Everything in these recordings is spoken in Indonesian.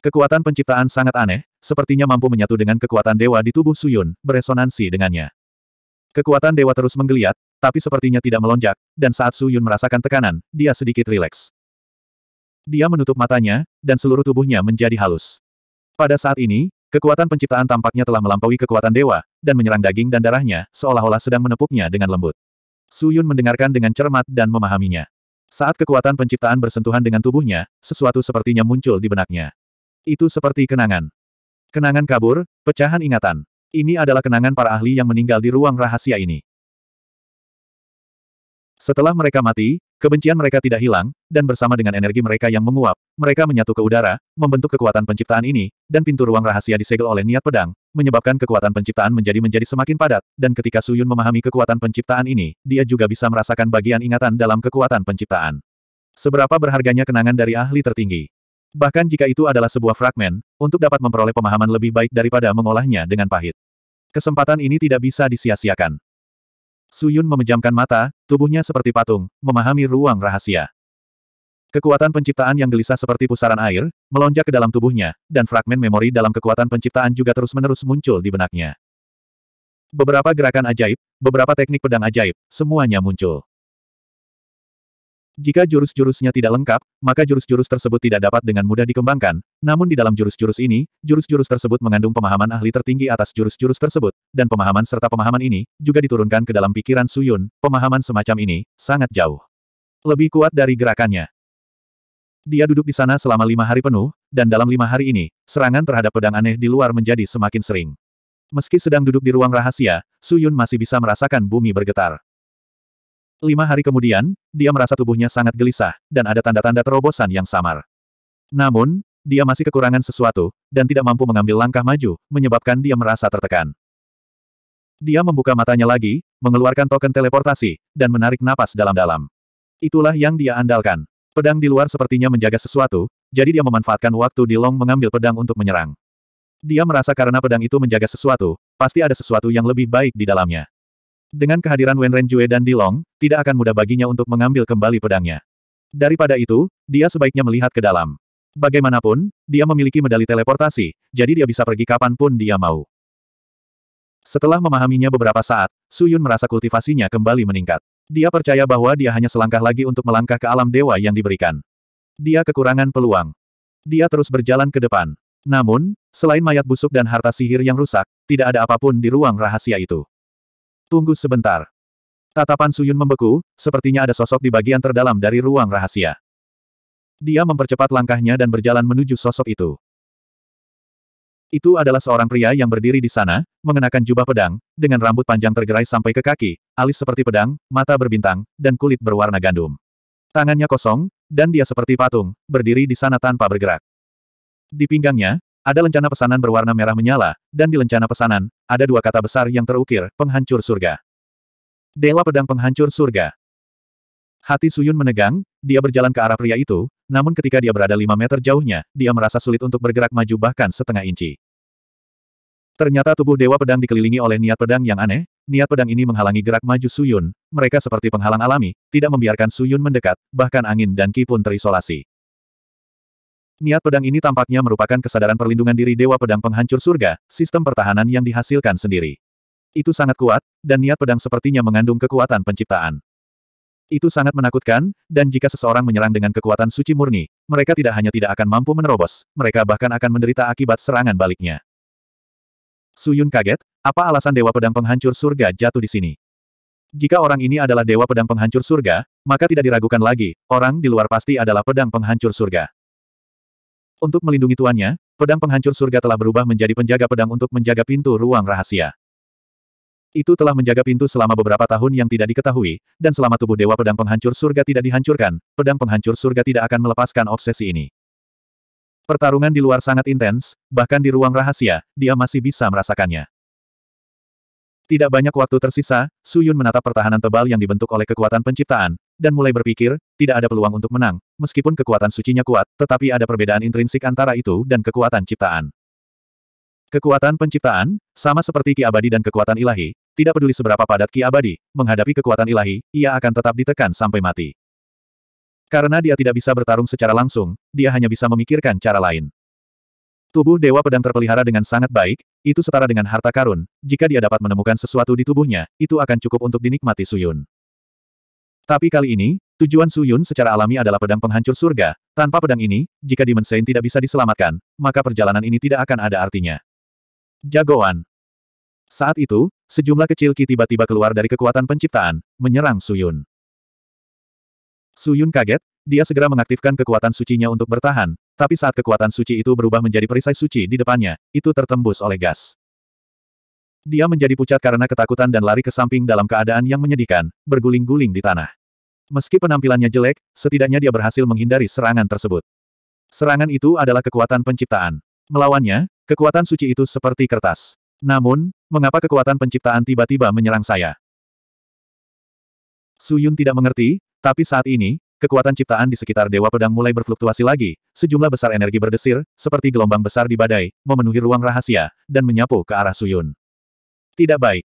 Kekuatan penciptaan sangat aneh, sepertinya mampu menyatu dengan kekuatan dewa di tubuh Suyun, beresonansi dengannya. Kekuatan dewa terus menggeliat, tapi sepertinya tidak melonjak, dan saat Suyun merasakan tekanan, dia sedikit rileks. Dia menutup matanya, dan seluruh tubuhnya menjadi halus. Pada saat ini, kekuatan penciptaan tampaknya telah melampaui kekuatan dewa, dan menyerang daging dan darahnya, seolah-olah sedang menepuknya dengan lembut. Suyun mendengarkan dengan cermat dan memahaminya. Saat kekuatan penciptaan bersentuhan dengan tubuhnya, sesuatu sepertinya muncul di benaknya. Itu seperti kenangan. Kenangan kabur, pecahan ingatan. Ini adalah kenangan para ahli yang meninggal di ruang rahasia ini. Setelah mereka mati, kebencian mereka tidak hilang, dan bersama dengan energi mereka yang menguap, mereka menyatu ke udara, membentuk kekuatan penciptaan ini, dan pintu ruang rahasia disegel oleh niat pedang, menyebabkan kekuatan penciptaan menjadi menjadi semakin padat, dan ketika Suyun memahami kekuatan penciptaan ini, dia juga bisa merasakan bagian ingatan dalam kekuatan penciptaan. Seberapa berharganya kenangan dari ahli tertinggi? Bahkan jika itu adalah sebuah fragmen, untuk dapat memperoleh pemahaman lebih baik daripada mengolahnya dengan pahit. Kesempatan ini tidak bisa disia-siakan. Suyun memejamkan mata, tubuhnya seperti patung, memahami ruang rahasia. Kekuatan penciptaan yang gelisah seperti pusaran air, melonjak ke dalam tubuhnya, dan fragmen memori dalam kekuatan penciptaan juga terus-menerus muncul di benaknya. Beberapa gerakan ajaib, beberapa teknik pedang ajaib, semuanya muncul. Jika jurus-jurusnya tidak lengkap, maka jurus-jurus tersebut tidak dapat dengan mudah dikembangkan. Namun di dalam jurus-jurus ini, jurus-jurus tersebut mengandung pemahaman ahli tertinggi atas jurus-jurus tersebut, dan pemahaman serta pemahaman ini juga diturunkan ke dalam pikiran Suyun. Pemahaman semacam ini sangat jauh. Lebih kuat dari gerakannya. Dia duduk di sana selama lima hari penuh, dan dalam lima hari ini, serangan terhadap pedang aneh di luar menjadi semakin sering. Meski sedang duduk di ruang rahasia, Suyun masih bisa merasakan bumi bergetar. Lima hari kemudian, dia merasa tubuhnya sangat gelisah, dan ada tanda-tanda terobosan yang samar. Namun, dia masih kekurangan sesuatu, dan tidak mampu mengambil langkah maju, menyebabkan dia merasa tertekan. Dia membuka matanya lagi, mengeluarkan token teleportasi, dan menarik napas dalam-dalam. Itulah yang dia andalkan. Pedang di luar sepertinya menjaga sesuatu, jadi dia memanfaatkan waktu di Long mengambil pedang untuk menyerang. Dia merasa karena pedang itu menjaga sesuatu, pasti ada sesuatu yang lebih baik di dalamnya. Dengan kehadiran Wen Renjue dan Dilong, tidak akan mudah baginya untuk mengambil kembali pedangnya. Daripada itu, dia sebaiknya melihat ke dalam. Bagaimanapun, dia memiliki medali teleportasi, jadi dia bisa pergi kapanpun dia mau. Setelah memahaminya beberapa saat, Su Yun merasa kultivasinya kembali meningkat. Dia percaya bahwa dia hanya selangkah lagi untuk melangkah ke alam dewa yang diberikan. Dia kekurangan peluang. Dia terus berjalan ke depan. Namun, selain mayat busuk dan harta sihir yang rusak, tidak ada apapun di ruang rahasia itu. Tunggu sebentar. Tatapan Suyun membeku, sepertinya ada sosok di bagian terdalam dari ruang rahasia. Dia mempercepat langkahnya dan berjalan menuju sosok itu. Itu adalah seorang pria yang berdiri di sana, mengenakan jubah pedang, dengan rambut panjang tergerai sampai ke kaki, alis seperti pedang, mata berbintang, dan kulit berwarna gandum. Tangannya kosong, dan dia seperti patung, berdiri di sana tanpa bergerak. Di pinggangnya, ada lencana pesanan berwarna merah menyala, dan di lencana pesanan, ada dua kata besar yang terukir, penghancur surga. Dewa pedang penghancur surga. Hati Suyun menegang, dia berjalan ke arah pria itu, namun ketika dia berada lima meter jauhnya, dia merasa sulit untuk bergerak maju bahkan setengah inci. Ternyata tubuh Dewa Pedang dikelilingi oleh niat pedang yang aneh, niat pedang ini menghalangi gerak maju Suyun, mereka seperti penghalang alami, tidak membiarkan Suyun mendekat, bahkan angin dan Ki pun terisolasi. Niat pedang ini tampaknya merupakan kesadaran perlindungan diri Dewa Pedang Penghancur Surga, sistem pertahanan yang dihasilkan sendiri. Itu sangat kuat, dan niat pedang sepertinya mengandung kekuatan penciptaan. Itu sangat menakutkan, dan jika seseorang menyerang dengan kekuatan suci murni, mereka tidak hanya tidak akan mampu menerobos, mereka bahkan akan menderita akibat serangan baliknya. Suyun kaget, apa alasan Dewa Pedang Penghancur Surga jatuh di sini? Jika orang ini adalah Dewa Pedang Penghancur Surga, maka tidak diragukan lagi, orang di luar pasti adalah Pedang Penghancur Surga. Untuk melindungi tuannya, pedang penghancur surga telah berubah menjadi penjaga pedang untuk menjaga pintu ruang rahasia. Itu telah menjaga pintu selama beberapa tahun yang tidak diketahui, dan selama tubuh Dewa Pedang Penghancur Surga tidak dihancurkan, Pedang Penghancur Surga tidak akan melepaskan obsesi ini. Pertarungan di luar sangat intens, bahkan di ruang rahasia, dia masih bisa merasakannya. Tidak banyak waktu tersisa, Suyun menatap pertahanan tebal yang dibentuk oleh kekuatan penciptaan, dan mulai berpikir, tidak ada peluang untuk menang, meskipun kekuatan sucinya kuat, tetapi ada perbedaan intrinsik antara itu dan kekuatan ciptaan. Kekuatan penciptaan, sama seperti ki abadi dan kekuatan ilahi, tidak peduli seberapa padat ki abadi, menghadapi kekuatan ilahi, ia akan tetap ditekan sampai mati. Karena dia tidak bisa bertarung secara langsung, dia hanya bisa memikirkan cara lain. Tubuh Dewa Pedang terpelihara dengan sangat baik, itu setara dengan harta karun, jika dia dapat menemukan sesuatu di tubuhnya, itu akan cukup untuk dinikmati Suyun. Tapi kali ini, tujuan Su Yun secara alami adalah pedang penghancur surga. Tanpa pedang ini, jika Demon Saint tidak bisa diselamatkan, maka perjalanan ini tidak akan ada artinya. Jagoan. Saat itu, sejumlah kecil Ki tiba-tiba keluar dari kekuatan penciptaan, menyerang Su Yun. Su Yun kaget, dia segera mengaktifkan kekuatan sucinya untuk bertahan, tapi saat kekuatan suci itu berubah menjadi perisai suci di depannya, itu tertembus oleh gas. Dia menjadi pucat karena ketakutan dan lari ke samping dalam keadaan yang menyedihkan, berguling-guling di tanah. Meski penampilannya jelek, setidaknya dia berhasil menghindari serangan tersebut. Serangan itu adalah kekuatan penciptaan. Melawannya, kekuatan suci itu seperti kertas. Namun, mengapa kekuatan penciptaan tiba-tiba menyerang saya? Su Yun tidak mengerti, tapi saat ini, kekuatan ciptaan di sekitar Dewa Pedang mulai berfluktuasi lagi, sejumlah besar energi berdesir, seperti gelombang besar di badai, memenuhi ruang rahasia, dan menyapu ke arah Su Yun. Tidak baik.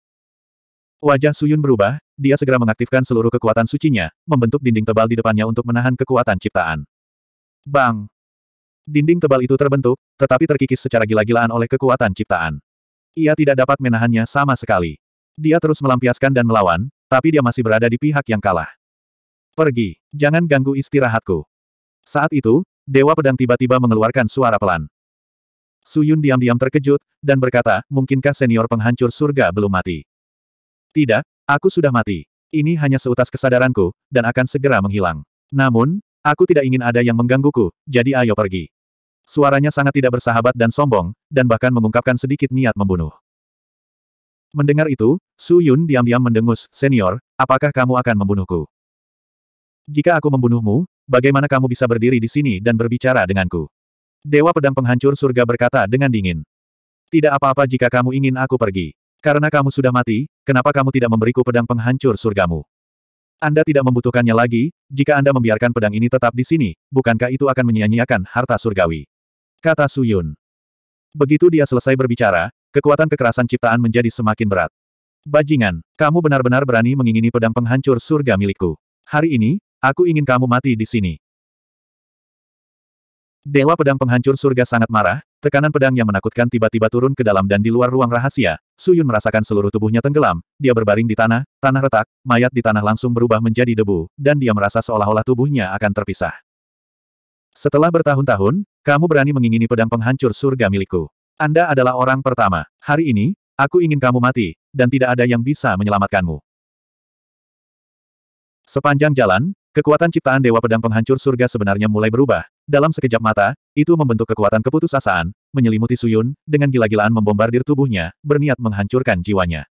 Wajah Suyun berubah, dia segera mengaktifkan seluruh kekuatan sucinya, membentuk dinding tebal di depannya untuk menahan kekuatan ciptaan. Bang! Dinding tebal itu terbentuk, tetapi terkikis secara gila-gilaan oleh kekuatan ciptaan. Ia tidak dapat menahannya sama sekali. Dia terus melampiaskan dan melawan, tapi dia masih berada di pihak yang kalah. Pergi, jangan ganggu istirahatku. Saat itu, Dewa Pedang tiba-tiba mengeluarkan suara pelan. Suyun diam-diam terkejut, dan berkata, mungkinkah senior penghancur surga belum mati? Tidak, aku sudah mati. Ini hanya seutas kesadaranku, dan akan segera menghilang. Namun, aku tidak ingin ada yang menggangguku, jadi ayo pergi. Suaranya sangat tidak bersahabat dan sombong, dan bahkan mengungkapkan sedikit niat membunuh. Mendengar itu, Su Yun diam-diam mendengus, Senior, apakah kamu akan membunuhku? Jika aku membunuhmu, bagaimana kamu bisa berdiri di sini dan berbicara denganku? Dewa Pedang Penghancur Surga berkata dengan dingin. Tidak apa-apa jika kamu ingin aku pergi. Karena kamu sudah mati, kenapa kamu tidak memberiku pedang penghancur surgamu? Anda tidak membutuhkannya lagi, jika Anda membiarkan pedang ini tetap di sini, bukankah itu akan menyia-nyiakan harta surgawi? Kata Suyun. Begitu dia selesai berbicara, kekuatan kekerasan ciptaan menjadi semakin berat. Bajingan, kamu benar-benar berani mengingini pedang penghancur surga milikku. Hari ini, aku ingin kamu mati di sini. Dewa pedang penghancur surga sangat marah, tekanan pedang yang menakutkan tiba-tiba turun ke dalam dan di luar ruang rahasia, Suyun merasakan seluruh tubuhnya tenggelam, dia berbaring di tanah, tanah retak, mayat di tanah langsung berubah menjadi debu, dan dia merasa seolah-olah tubuhnya akan terpisah. Setelah bertahun-tahun, kamu berani mengingini pedang penghancur surga milikku. Anda adalah orang pertama. Hari ini, aku ingin kamu mati, dan tidak ada yang bisa menyelamatkanmu. Sepanjang jalan, kekuatan ciptaan Dewa Pedang Penghancur Surga sebenarnya mulai berubah, dalam sekejap mata, itu membentuk kekuatan keputusasaan, menyelimuti Suyun, dengan gila-gilaan membombardir tubuhnya, berniat menghancurkan jiwanya.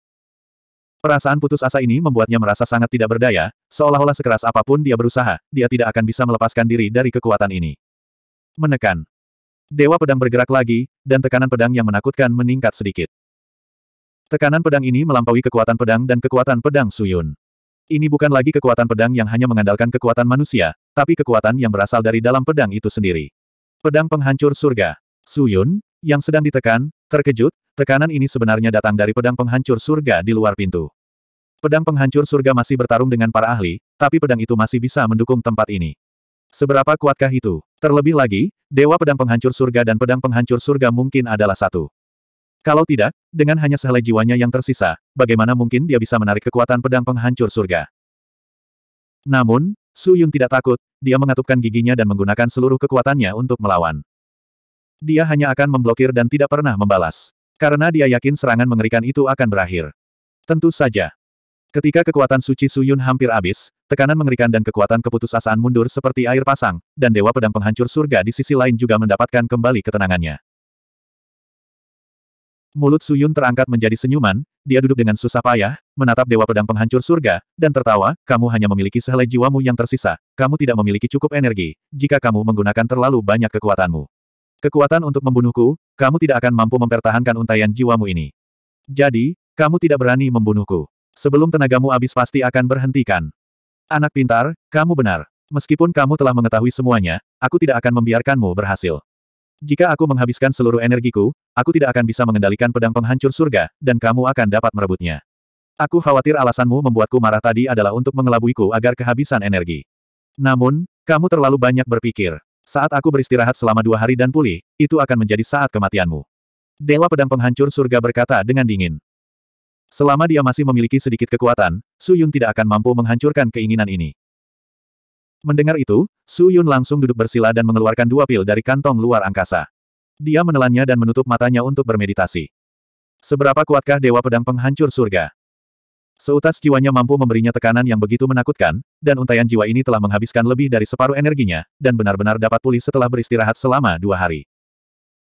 Perasaan putus asa ini membuatnya merasa sangat tidak berdaya, seolah-olah sekeras apapun dia berusaha, dia tidak akan bisa melepaskan diri dari kekuatan ini. Menekan. Dewa pedang bergerak lagi, dan tekanan pedang yang menakutkan meningkat sedikit. Tekanan pedang ini melampaui kekuatan pedang dan kekuatan pedang Suyun. Ini bukan lagi kekuatan pedang yang hanya mengandalkan kekuatan manusia, tapi kekuatan yang berasal dari dalam pedang itu sendiri. Pedang penghancur surga. Suyun, yang sedang ditekan, terkejut, tekanan ini sebenarnya datang dari pedang penghancur surga di luar pintu. Pedang penghancur surga masih bertarung dengan para ahli, tapi pedang itu masih bisa mendukung tempat ini. Seberapa kuatkah itu? Terlebih lagi, Dewa Pedang Penghancur Surga dan Pedang Penghancur Surga mungkin adalah satu. Kalau tidak, dengan hanya sehelai jiwanya yang tersisa, bagaimana mungkin dia bisa menarik kekuatan pedang penghancur surga? Namun, Su Yun tidak takut, dia mengatupkan giginya dan menggunakan seluruh kekuatannya untuk melawan. Dia hanya akan memblokir dan tidak pernah membalas. Karena dia yakin serangan mengerikan itu akan berakhir. Tentu saja. Ketika kekuatan suci Su Yun hampir habis, tekanan mengerikan dan kekuatan keputusasaan mundur seperti air pasang, dan Dewa Pedang Penghancur Surga di sisi lain juga mendapatkan kembali ketenangannya. Mulut Suyun terangkat menjadi senyuman, dia duduk dengan susah payah, menatap Dewa Pedang Penghancur Surga, dan tertawa, kamu hanya memiliki sehelai jiwamu yang tersisa, kamu tidak memiliki cukup energi, jika kamu menggunakan terlalu banyak kekuatanmu. Kekuatan untuk membunuhku, kamu tidak akan mampu mempertahankan untaian jiwamu ini. Jadi, kamu tidak berani membunuhku. Sebelum tenagamu habis pasti akan berhentikan. Anak pintar, kamu benar. Meskipun kamu telah mengetahui semuanya, aku tidak akan membiarkanmu berhasil. Jika aku menghabiskan seluruh energiku, aku tidak akan bisa mengendalikan pedang penghancur surga, dan kamu akan dapat merebutnya. Aku khawatir alasanmu membuatku marah tadi adalah untuk mengelabuiku agar kehabisan energi. Namun, kamu terlalu banyak berpikir. Saat aku beristirahat selama dua hari dan pulih, itu akan menjadi saat kematianmu. Dewa Pedang Penghancur Surga berkata dengan dingin. Selama dia masih memiliki sedikit kekuatan, Su Yun tidak akan mampu menghancurkan keinginan ini. Mendengar itu, Su Yun langsung duduk bersila dan mengeluarkan dua pil dari kantong luar angkasa. Dia menelannya dan menutup matanya untuk bermeditasi. Seberapa kuatkah Dewa Pedang Penghancur Surga? Seutas jiwanya mampu memberinya tekanan yang begitu menakutkan, dan untaian jiwa ini telah menghabiskan lebih dari separuh energinya, dan benar-benar dapat pulih setelah beristirahat selama dua hari.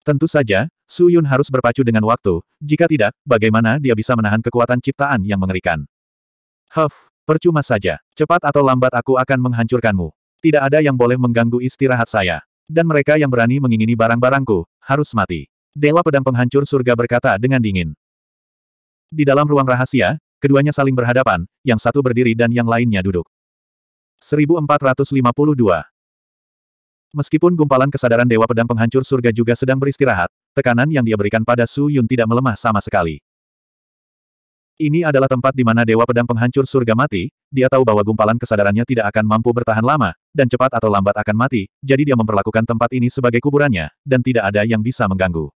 Tentu saja, Su Yun harus berpacu dengan waktu, jika tidak, bagaimana dia bisa menahan kekuatan ciptaan yang mengerikan. Huff, Percuma saja. Cepat atau lambat aku akan menghancurkanmu. Tidak ada yang boleh mengganggu istirahat saya. Dan mereka yang berani mengingini barang-barangku, harus mati. Dewa Pedang Penghancur Surga berkata dengan dingin. Di dalam ruang rahasia, keduanya saling berhadapan, yang satu berdiri dan yang lainnya duduk. 1452 Meskipun gumpalan kesadaran Dewa Pedang Penghancur Surga juga sedang beristirahat, tekanan yang dia berikan pada Su Yun tidak melemah sama sekali. Ini adalah tempat di mana Dewa Pedang Penghancur Surga mati, dia tahu bahwa gumpalan kesadarannya tidak akan mampu bertahan lama, dan cepat atau lambat akan mati, jadi dia memperlakukan tempat ini sebagai kuburannya, dan tidak ada yang bisa mengganggu.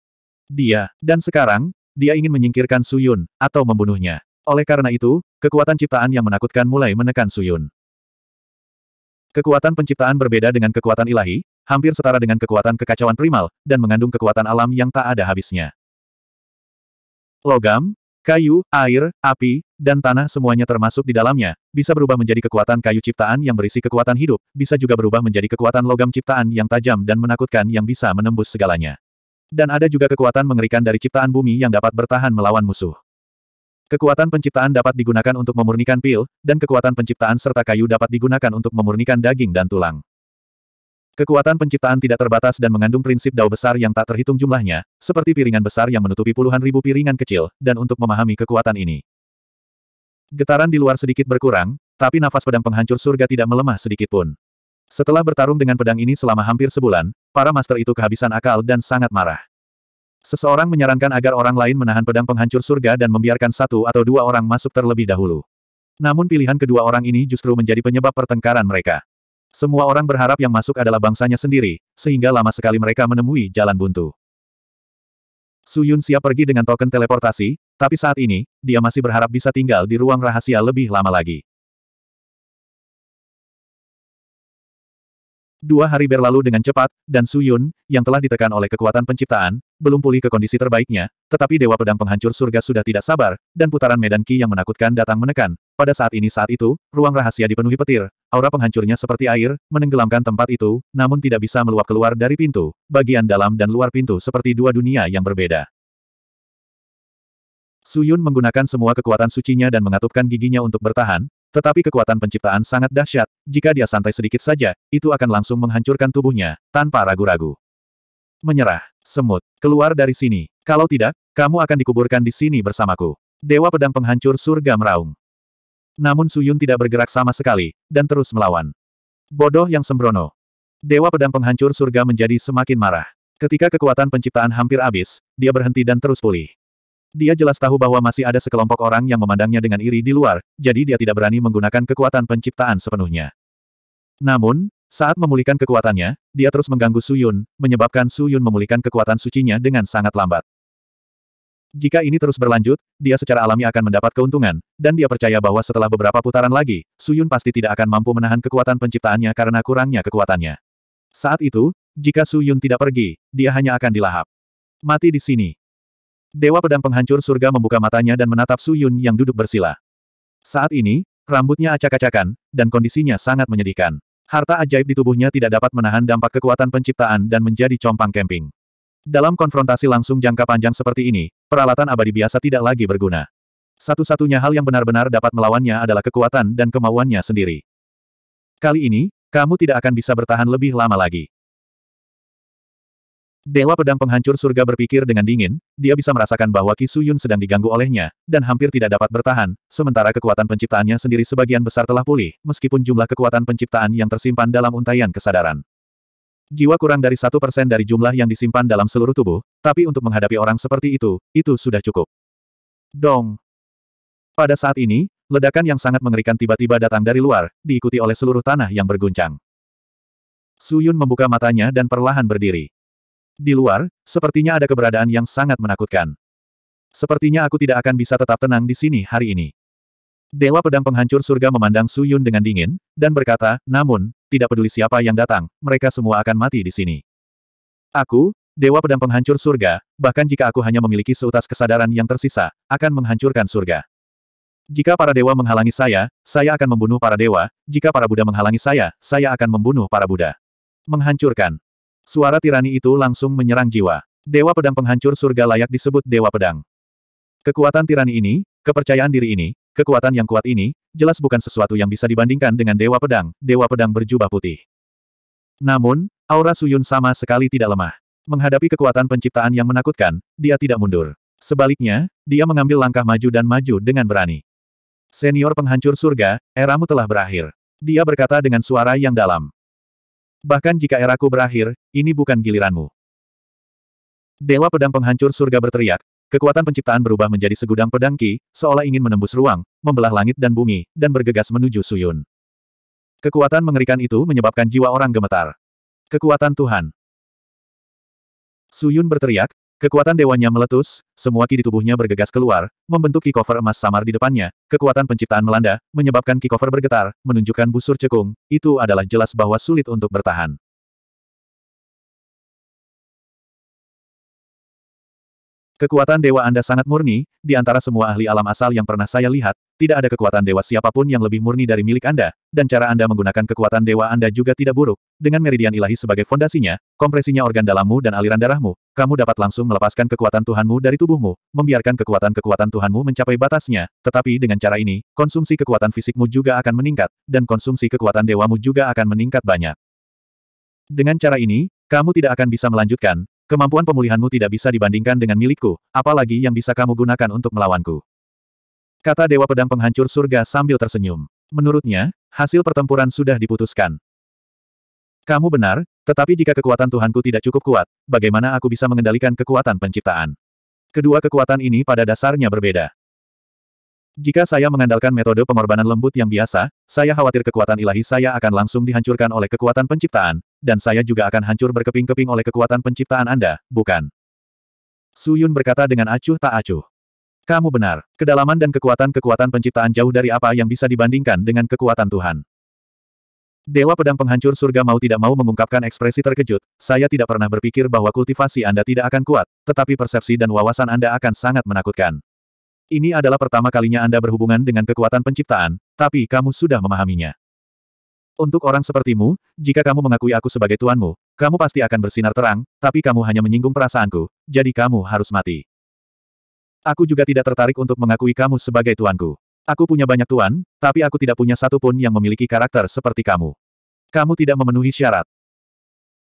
Dia, dan sekarang, dia ingin menyingkirkan Suyun, atau membunuhnya. Oleh karena itu, kekuatan ciptaan yang menakutkan mulai menekan Suyun. Kekuatan penciptaan berbeda dengan kekuatan ilahi, hampir setara dengan kekuatan kekacauan primal, dan mengandung kekuatan alam yang tak ada habisnya. Logam, Kayu, air, api, dan tanah semuanya termasuk di dalamnya, bisa berubah menjadi kekuatan kayu ciptaan yang berisi kekuatan hidup, bisa juga berubah menjadi kekuatan logam ciptaan yang tajam dan menakutkan yang bisa menembus segalanya. Dan ada juga kekuatan mengerikan dari ciptaan bumi yang dapat bertahan melawan musuh. Kekuatan penciptaan dapat digunakan untuk memurnikan pil, dan kekuatan penciptaan serta kayu dapat digunakan untuk memurnikan daging dan tulang. Kekuatan penciptaan tidak terbatas dan mengandung prinsip dao besar yang tak terhitung jumlahnya, seperti piringan besar yang menutupi puluhan ribu piringan kecil, dan untuk memahami kekuatan ini. Getaran di luar sedikit berkurang, tapi nafas pedang penghancur surga tidak melemah sedikit pun. Setelah bertarung dengan pedang ini selama hampir sebulan, para master itu kehabisan akal dan sangat marah. Seseorang menyarankan agar orang lain menahan pedang penghancur surga dan membiarkan satu atau dua orang masuk terlebih dahulu. Namun pilihan kedua orang ini justru menjadi penyebab pertengkaran mereka. Semua orang berharap yang masuk adalah bangsanya sendiri, sehingga lama sekali mereka menemui jalan buntu. Su Yun siap pergi dengan token teleportasi, tapi saat ini, dia masih berharap bisa tinggal di ruang rahasia lebih lama lagi. Dua hari berlalu dengan cepat, dan Su Yun, yang telah ditekan oleh kekuatan penciptaan, belum pulih ke kondisi terbaiknya, tetapi Dewa Pedang Penghancur Surga sudah tidak sabar, dan putaran medan Ki yang menakutkan datang menekan. Pada saat ini saat itu, ruang rahasia dipenuhi petir, aura penghancurnya seperti air, menenggelamkan tempat itu, namun tidak bisa meluap keluar dari pintu, bagian dalam dan luar pintu seperti dua dunia yang berbeda. Suyun menggunakan semua kekuatan sucinya dan mengatupkan giginya untuk bertahan, tetapi kekuatan penciptaan sangat dahsyat, jika dia santai sedikit saja, itu akan langsung menghancurkan tubuhnya, tanpa ragu-ragu. Menyerah. Semut. Keluar dari sini. Kalau tidak, kamu akan dikuburkan di sini bersamaku. Dewa pedang penghancur surga meraung. Namun Suyun tidak bergerak sama sekali, dan terus melawan. Bodoh yang sembrono. Dewa pedang penghancur surga menjadi semakin marah. Ketika kekuatan penciptaan hampir habis, dia berhenti dan terus pulih. Dia jelas tahu bahwa masih ada sekelompok orang yang memandangnya dengan iri di luar, jadi dia tidak berani menggunakan kekuatan penciptaan sepenuhnya. Namun, saat memulihkan kekuatannya, dia terus mengganggu Su Yun, menyebabkan Su Yun memulihkan kekuatan sucinya dengan sangat lambat. Jika ini terus berlanjut, dia secara alami akan mendapat keuntungan, dan dia percaya bahwa setelah beberapa putaran lagi, Su Yun pasti tidak akan mampu menahan kekuatan penciptaannya karena kurangnya kekuatannya. Saat itu, jika Su Yun tidak pergi, dia hanya akan dilahap. Mati di sini. Dewa pedang penghancur surga membuka matanya dan menatap Su Yun yang duduk bersila. Saat ini, rambutnya acak-acakan, dan kondisinya sangat menyedihkan. Harta ajaib di tubuhnya tidak dapat menahan dampak kekuatan penciptaan dan menjadi compang camping. Dalam konfrontasi langsung jangka panjang seperti ini, peralatan abadi biasa tidak lagi berguna. Satu-satunya hal yang benar-benar dapat melawannya adalah kekuatan dan kemauannya sendiri. Kali ini, kamu tidak akan bisa bertahan lebih lama lagi. Dewa pedang penghancur surga berpikir dengan dingin, dia bisa merasakan bahwa Ki Suyun sedang diganggu olehnya, dan hampir tidak dapat bertahan, sementara kekuatan penciptaannya sendiri sebagian besar telah pulih, meskipun jumlah kekuatan penciptaan yang tersimpan dalam untaian kesadaran. Jiwa kurang dari satu persen dari jumlah yang disimpan dalam seluruh tubuh, tapi untuk menghadapi orang seperti itu, itu sudah cukup. Dong! Pada saat ini, ledakan yang sangat mengerikan tiba-tiba datang dari luar, diikuti oleh seluruh tanah yang berguncang. Suyun membuka matanya dan perlahan berdiri. Di luar, sepertinya ada keberadaan yang sangat menakutkan. Sepertinya aku tidak akan bisa tetap tenang di sini hari ini. Dewa Pedang Penghancur Surga memandang Su Yun dengan dingin, dan berkata, namun, tidak peduli siapa yang datang, mereka semua akan mati di sini. Aku, Dewa Pedang Penghancur Surga, bahkan jika aku hanya memiliki seutas kesadaran yang tersisa, akan menghancurkan surga. Jika para dewa menghalangi saya, saya akan membunuh para dewa, jika para Buddha menghalangi saya, saya akan membunuh para Buddha. Menghancurkan. Suara tirani itu langsung menyerang jiwa. Dewa pedang penghancur surga layak disebut dewa pedang. Kekuatan tirani ini, kepercayaan diri ini, kekuatan yang kuat ini, jelas bukan sesuatu yang bisa dibandingkan dengan dewa pedang, dewa pedang berjubah putih. Namun, aura Suyun sama sekali tidak lemah. Menghadapi kekuatan penciptaan yang menakutkan, dia tidak mundur. Sebaliknya, dia mengambil langkah maju dan maju dengan berani. Senior penghancur surga, eramu telah berakhir. Dia berkata dengan suara yang dalam. Bahkan jika eraku berakhir, ini bukan giliranmu. Dewa pedang penghancur surga berteriak, kekuatan penciptaan berubah menjadi segudang pedang ki, seolah ingin menembus ruang, membelah langit dan bumi, dan bergegas menuju Suyun. Kekuatan mengerikan itu menyebabkan jiwa orang gemetar. Kekuatan Tuhan. Suyun berteriak, Kekuatan dewanya meletus, semua ki di tubuhnya bergegas keluar, membentuk ki cover emas samar di depannya. Kekuatan penciptaan melanda, menyebabkan ki cover bergetar, menunjukkan busur cekung. Itu adalah jelas bahwa sulit untuk bertahan. Kekuatan dewa Anda sangat murni, di antara semua ahli alam asal yang pernah saya lihat, tidak ada kekuatan dewa siapapun yang lebih murni dari milik Anda, dan cara Anda menggunakan kekuatan dewa Anda juga tidak buruk. Dengan meridian ilahi sebagai fondasinya, kompresinya organ dalammu dan aliran darahmu, kamu dapat langsung melepaskan kekuatan Tuhanmu dari tubuhmu, membiarkan kekuatan-kekuatan Tuhanmu mencapai batasnya, tetapi dengan cara ini, konsumsi kekuatan fisikmu juga akan meningkat, dan konsumsi kekuatan dewamu juga akan meningkat banyak. Dengan cara ini, kamu tidak akan bisa melanjutkan, kemampuan pemulihanmu tidak bisa dibandingkan dengan milikku, apalagi yang bisa kamu gunakan untuk melawanku. Kata Dewa Pedang Penghancur Surga sambil tersenyum. Menurutnya, hasil pertempuran sudah diputuskan. Kamu benar, tetapi jika kekuatan Tuhanku tidak cukup kuat, bagaimana aku bisa mengendalikan kekuatan penciptaan? Kedua kekuatan ini pada dasarnya berbeda. Jika saya mengandalkan metode pengorbanan lembut yang biasa, saya khawatir kekuatan ilahi saya akan langsung dihancurkan oleh kekuatan penciptaan, dan saya juga akan hancur berkeping-keping oleh kekuatan penciptaan Anda, bukan? Su Yun berkata dengan acuh tak acuh. Kamu benar, kedalaman dan kekuatan-kekuatan penciptaan jauh dari apa yang bisa dibandingkan dengan kekuatan Tuhan. Dewa Pedang Penghancur Surga mau tidak mau mengungkapkan ekspresi terkejut, saya tidak pernah berpikir bahwa kultivasi Anda tidak akan kuat, tetapi persepsi dan wawasan Anda akan sangat menakutkan. Ini adalah pertama kalinya Anda berhubungan dengan kekuatan penciptaan, tapi kamu sudah memahaminya. Untuk orang sepertimu, jika kamu mengakui aku sebagai tuanmu, kamu pasti akan bersinar terang, tapi kamu hanya menyinggung perasaanku, jadi kamu harus mati. Aku juga tidak tertarik untuk mengakui kamu sebagai tuanku. Aku punya banyak tuan, tapi aku tidak punya satu pun yang memiliki karakter seperti kamu. Kamu tidak memenuhi syarat.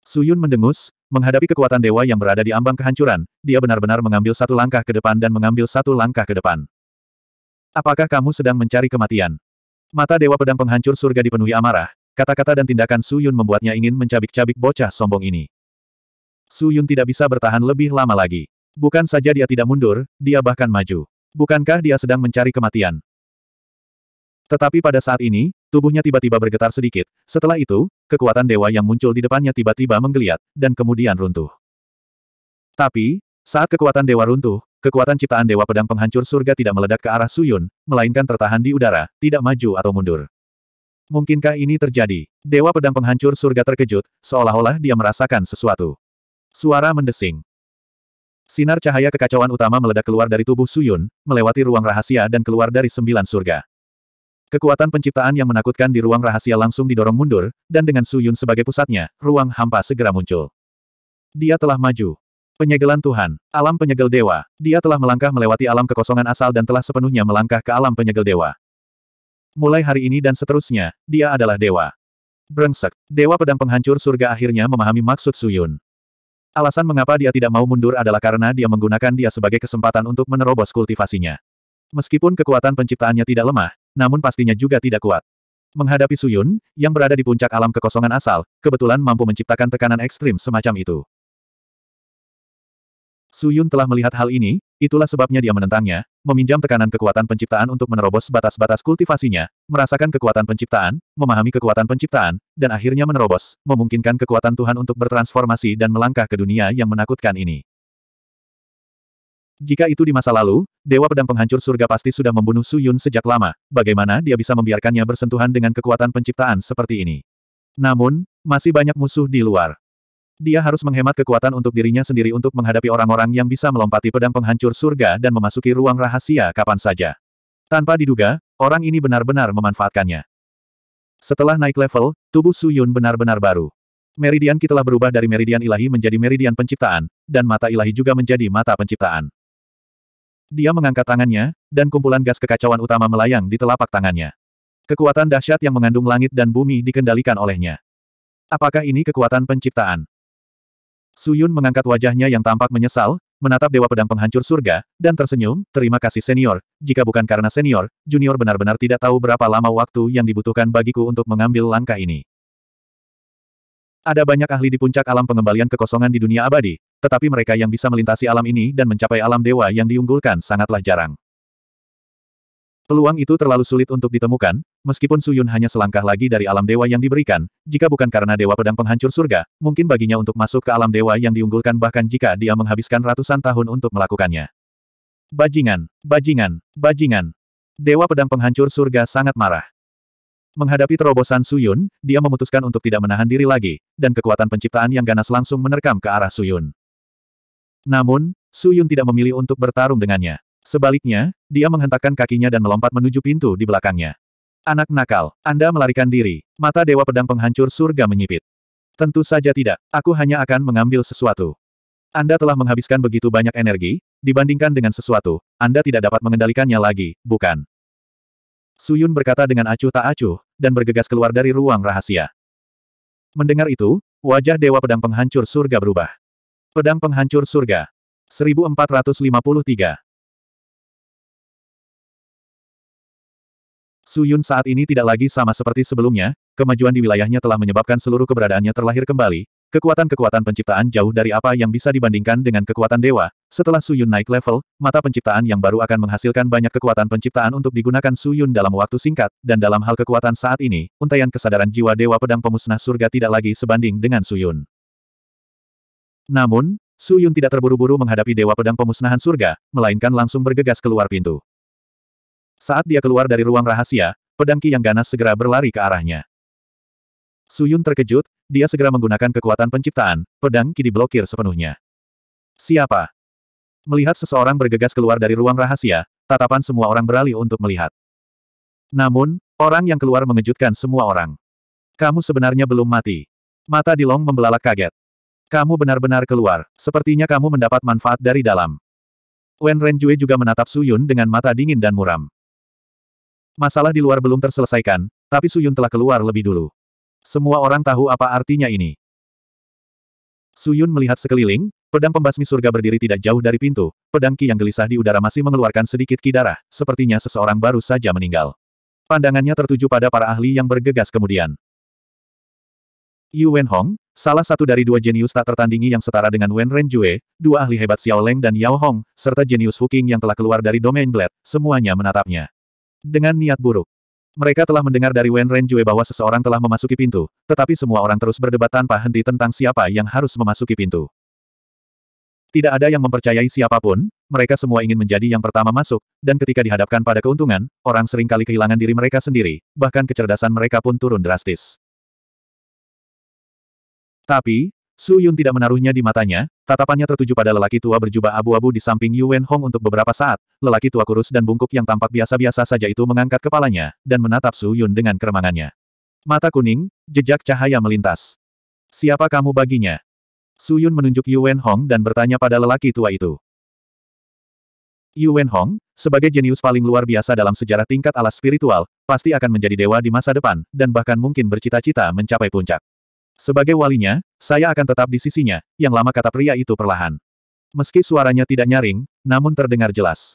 Suyun mendengus, menghadapi kekuatan dewa yang berada di ambang kehancuran, dia benar-benar mengambil satu langkah ke depan dan mengambil satu langkah ke depan. Apakah kamu sedang mencari kematian? Mata Dewa Pedang Penghancur Surga dipenuhi amarah, kata-kata dan tindakan Suyun membuatnya ingin mencabik-cabik bocah sombong ini. Suyun tidak bisa bertahan lebih lama lagi. Bukan saja dia tidak mundur, dia bahkan maju. Bukankah dia sedang mencari kematian? Tetapi pada saat ini, tubuhnya tiba-tiba bergetar sedikit, setelah itu, kekuatan dewa yang muncul di depannya tiba-tiba menggeliat, dan kemudian runtuh. Tapi, saat kekuatan dewa runtuh, kekuatan ciptaan dewa pedang penghancur surga tidak meledak ke arah Suyun, melainkan tertahan di udara, tidak maju atau mundur. Mungkinkah ini terjadi? Dewa pedang penghancur surga terkejut, seolah-olah dia merasakan sesuatu. Suara mendesing. Sinar cahaya kekacauan utama meledak keluar dari tubuh Suyun, melewati ruang rahasia dan keluar dari sembilan surga. Kekuatan penciptaan yang menakutkan di ruang rahasia langsung didorong mundur, dan dengan Su Yun sebagai pusatnya, ruang hampa segera muncul. Dia telah maju. Penyegelan Tuhan, alam penyegel dewa, dia telah melangkah melewati alam kekosongan asal dan telah sepenuhnya melangkah ke alam penyegel dewa. Mulai hari ini dan seterusnya, dia adalah dewa. Brengsek, dewa pedang penghancur surga akhirnya memahami maksud Su Yun. Alasan mengapa dia tidak mau mundur adalah karena dia menggunakan dia sebagai kesempatan untuk menerobos kultivasinya. Meskipun kekuatan penciptaannya tidak lemah, namun pastinya juga tidak kuat. Menghadapi Suyun, yang berada di puncak alam kekosongan asal, kebetulan mampu menciptakan tekanan ekstrim semacam itu. Suyun telah melihat hal ini, itulah sebabnya dia menentangnya, meminjam tekanan kekuatan penciptaan untuk menerobos batas-batas kultivasinya, merasakan kekuatan penciptaan, memahami kekuatan penciptaan, dan akhirnya menerobos, memungkinkan kekuatan Tuhan untuk bertransformasi dan melangkah ke dunia yang menakutkan ini. Jika itu di masa lalu, Dewa Pedang Penghancur Surga pasti sudah membunuh Su Yun sejak lama, bagaimana dia bisa membiarkannya bersentuhan dengan kekuatan penciptaan seperti ini. Namun, masih banyak musuh di luar. Dia harus menghemat kekuatan untuk dirinya sendiri untuk menghadapi orang-orang yang bisa melompati pedang penghancur surga dan memasuki ruang rahasia kapan saja. Tanpa diduga, orang ini benar-benar memanfaatkannya. Setelah naik level, tubuh Su Yun benar-benar baru. Meridian kitalah berubah dari meridian ilahi menjadi meridian penciptaan, dan mata ilahi juga menjadi mata penciptaan. Dia mengangkat tangannya, dan kumpulan gas kekacauan utama melayang di telapak tangannya. Kekuatan dahsyat yang mengandung langit dan bumi dikendalikan olehnya. Apakah ini kekuatan penciptaan? Suyun mengangkat wajahnya yang tampak menyesal, menatap Dewa Pedang Penghancur Surga, dan tersenyum, terima kasih senior, jika bukan karena senior, junior benar-benar tidak tahu berapa lama waktu yang dibutuhkan bagiku untuk mengambil langkah ini. Ada banyak ahli di puncak alam pengembalian kekosongan di dunia abadi, tetapi mereka yang bisa melintasi alam ini dan mencapai alam dewa yang diunggulkan sangatlah jarang. Peluang itu terlalu sulit untuk ditemukan, meskipun Suyun hanya selangkah lagi dari alam dewa yang diberikan, jika bukan karena dewa pedang penghancur surga, mungkin baginya untuk masuk ke alam dewa yang diunggulkan bahkan jika dia menghabiskan ratusan tahun untuk melakukannya. Bajingan, bajingan, bajingan. Dewa pedang penghancur surga sangat marah. Menghadapi terobosan Suyun, dia memutuskan untuk tidak menahan diri lagi, dan kekuatan penciptaan yang ganas langsung menerkam ke arah Suyun. Namun, Su Yun tidak memilih untuk bertarung dengannya. Sebaliknya, dia menghentakkan kakinya dan melompat menuju pintu di belakangnya. Anak nakal, Anda melarikan diri. Mata Dewa Pedang Penghancur Surga menyipit. Tentu saja tidak, aku hanya akan mengambil sesuatu. Anda telah menghabiskan begitu banyak energi, dibandingkan dengan sesuatu, Anda tidak dapat mengendalikannya lagi, bukan? Suyun berkata dengan acuh tak acuh, dan bergegas keluar dari ruang rahasia. Mendengar itu, wajah Dewa Pedang Penghancur Surga berubah. Pedang Penghancur Surga. 1453. Su Yun saat ini tidak lagi sama seperti sebelumnya, kemajuan di wilayahnya telah menyebabkan seluruh keberadaannya terlahir kembali, kekuatan-kekuatan penciptaan jauh dari apa yang bisa dibandingkan dengan kekuatan dewa. Setelah Su Yun naik level, mata penciptaan yang baru akan menghasilkan banyak kekuatan penciptaan untuk digunakan Su Yun dalam waktu singkat, dan dalam hal kekuatan saat ini, untaian kesadaran jiwa dewa pedang pemusnah surga tidak lagi sebanding dengan Su Yun. Namun, Su Yun tidak terburu-buru menghadapi Dewa Pedang Pemusnahan Surga, melainkan langsung bergegas keluar pintu. Saat dia keluar dari ruang rahasia, pedang Ki yang ganas segera berlari ke arahnya. Su Yun terkejut, dia segera menggunakan kekuatan penciptaan, pedang Ki diblokir sepenuhnya. Siapa? Melihat seseorang bergegas keluar dari ruang rahasia, tatapan semua orang beralih untuk melihat. Namun, orang yang keluar mengejutkan semua orang. Kamu sebenarnya belum mati. Mata Dilong membelalak kaget. Kamu benar-benar keluar, sepertinya kamu mendapat manfaat dari dalam. Wen Ren Renjue juga menatap Su Yun dengan mata dingin dan muram. Masalah di luar belum terselesaikan, tapi Su Yun telah keluar lebih dulu. Semua orang tahu apa artinya ini. Su Yun melihat sekeliling, pedang pembasmi surga berdiri tidak jauh dari pintu, pedang Ki yang gelisah di udara masih mengeluarkan sedikit ki darah, sepertinya seseorang baru saja meninggal. Pandangannya tertuju pada para ahli yang bergegas kemudian. Yu Wen Hong. Salah satu dari dua jenius tak tertandingi yang setara dengan Wen Ren Renjue, dua ahli hebat Xiao Leng dan Yao Hong, serta jenius Huking yang telah keluar dari domain Blade, semuanya menatapnya. Dengan niat buruk. Mereka telah mendengar dari Wen Ren Renjue bahwa seseorang telah memasuki pintu, tetapi semua orang terus berdebat tanpa henti tentang siapa yang harus memasuki pintu. Tidak ada yang mempercayai siapapun, mereka semua ingin menjadi yang pertama masuk, dan ketika dihadapkan pada keuntungan, orang seringkali kehilangan diri mereka sendiri, bahkan kecerdasan mereka pun turun drastis. Tapi, Su Yun tidak menaruhnya di matanya, tatapannya tertuju pada lelaki tua berjubah abu-abu di samping Yuan Hong untuk beberapa saat, lelaki tua kurus dan bungkuk yang tampak biasa-biasa saja itu mengangkat kepalanya, dan menatap Su Yun dengan keremangannya. Mata kuning, jejak cahaya melintas. Siapa kamu baginya? Su Yun menunjuk Yuan Hong dan bertanya pada lelaki tua itu. Yuan Hong, sebagai jenius paling luar biasa dalam sejarah tingkat alas spiritual, pasti akan menjadi dewa di masa depan, dan bahkan mungkin bercita-cita mencapai puncak. Sebagai walinya, saya akan tetap di sisinya, yang lama kata pria itu perlahan. Meski suaranya tidak nyaring, namun terdengar jelas.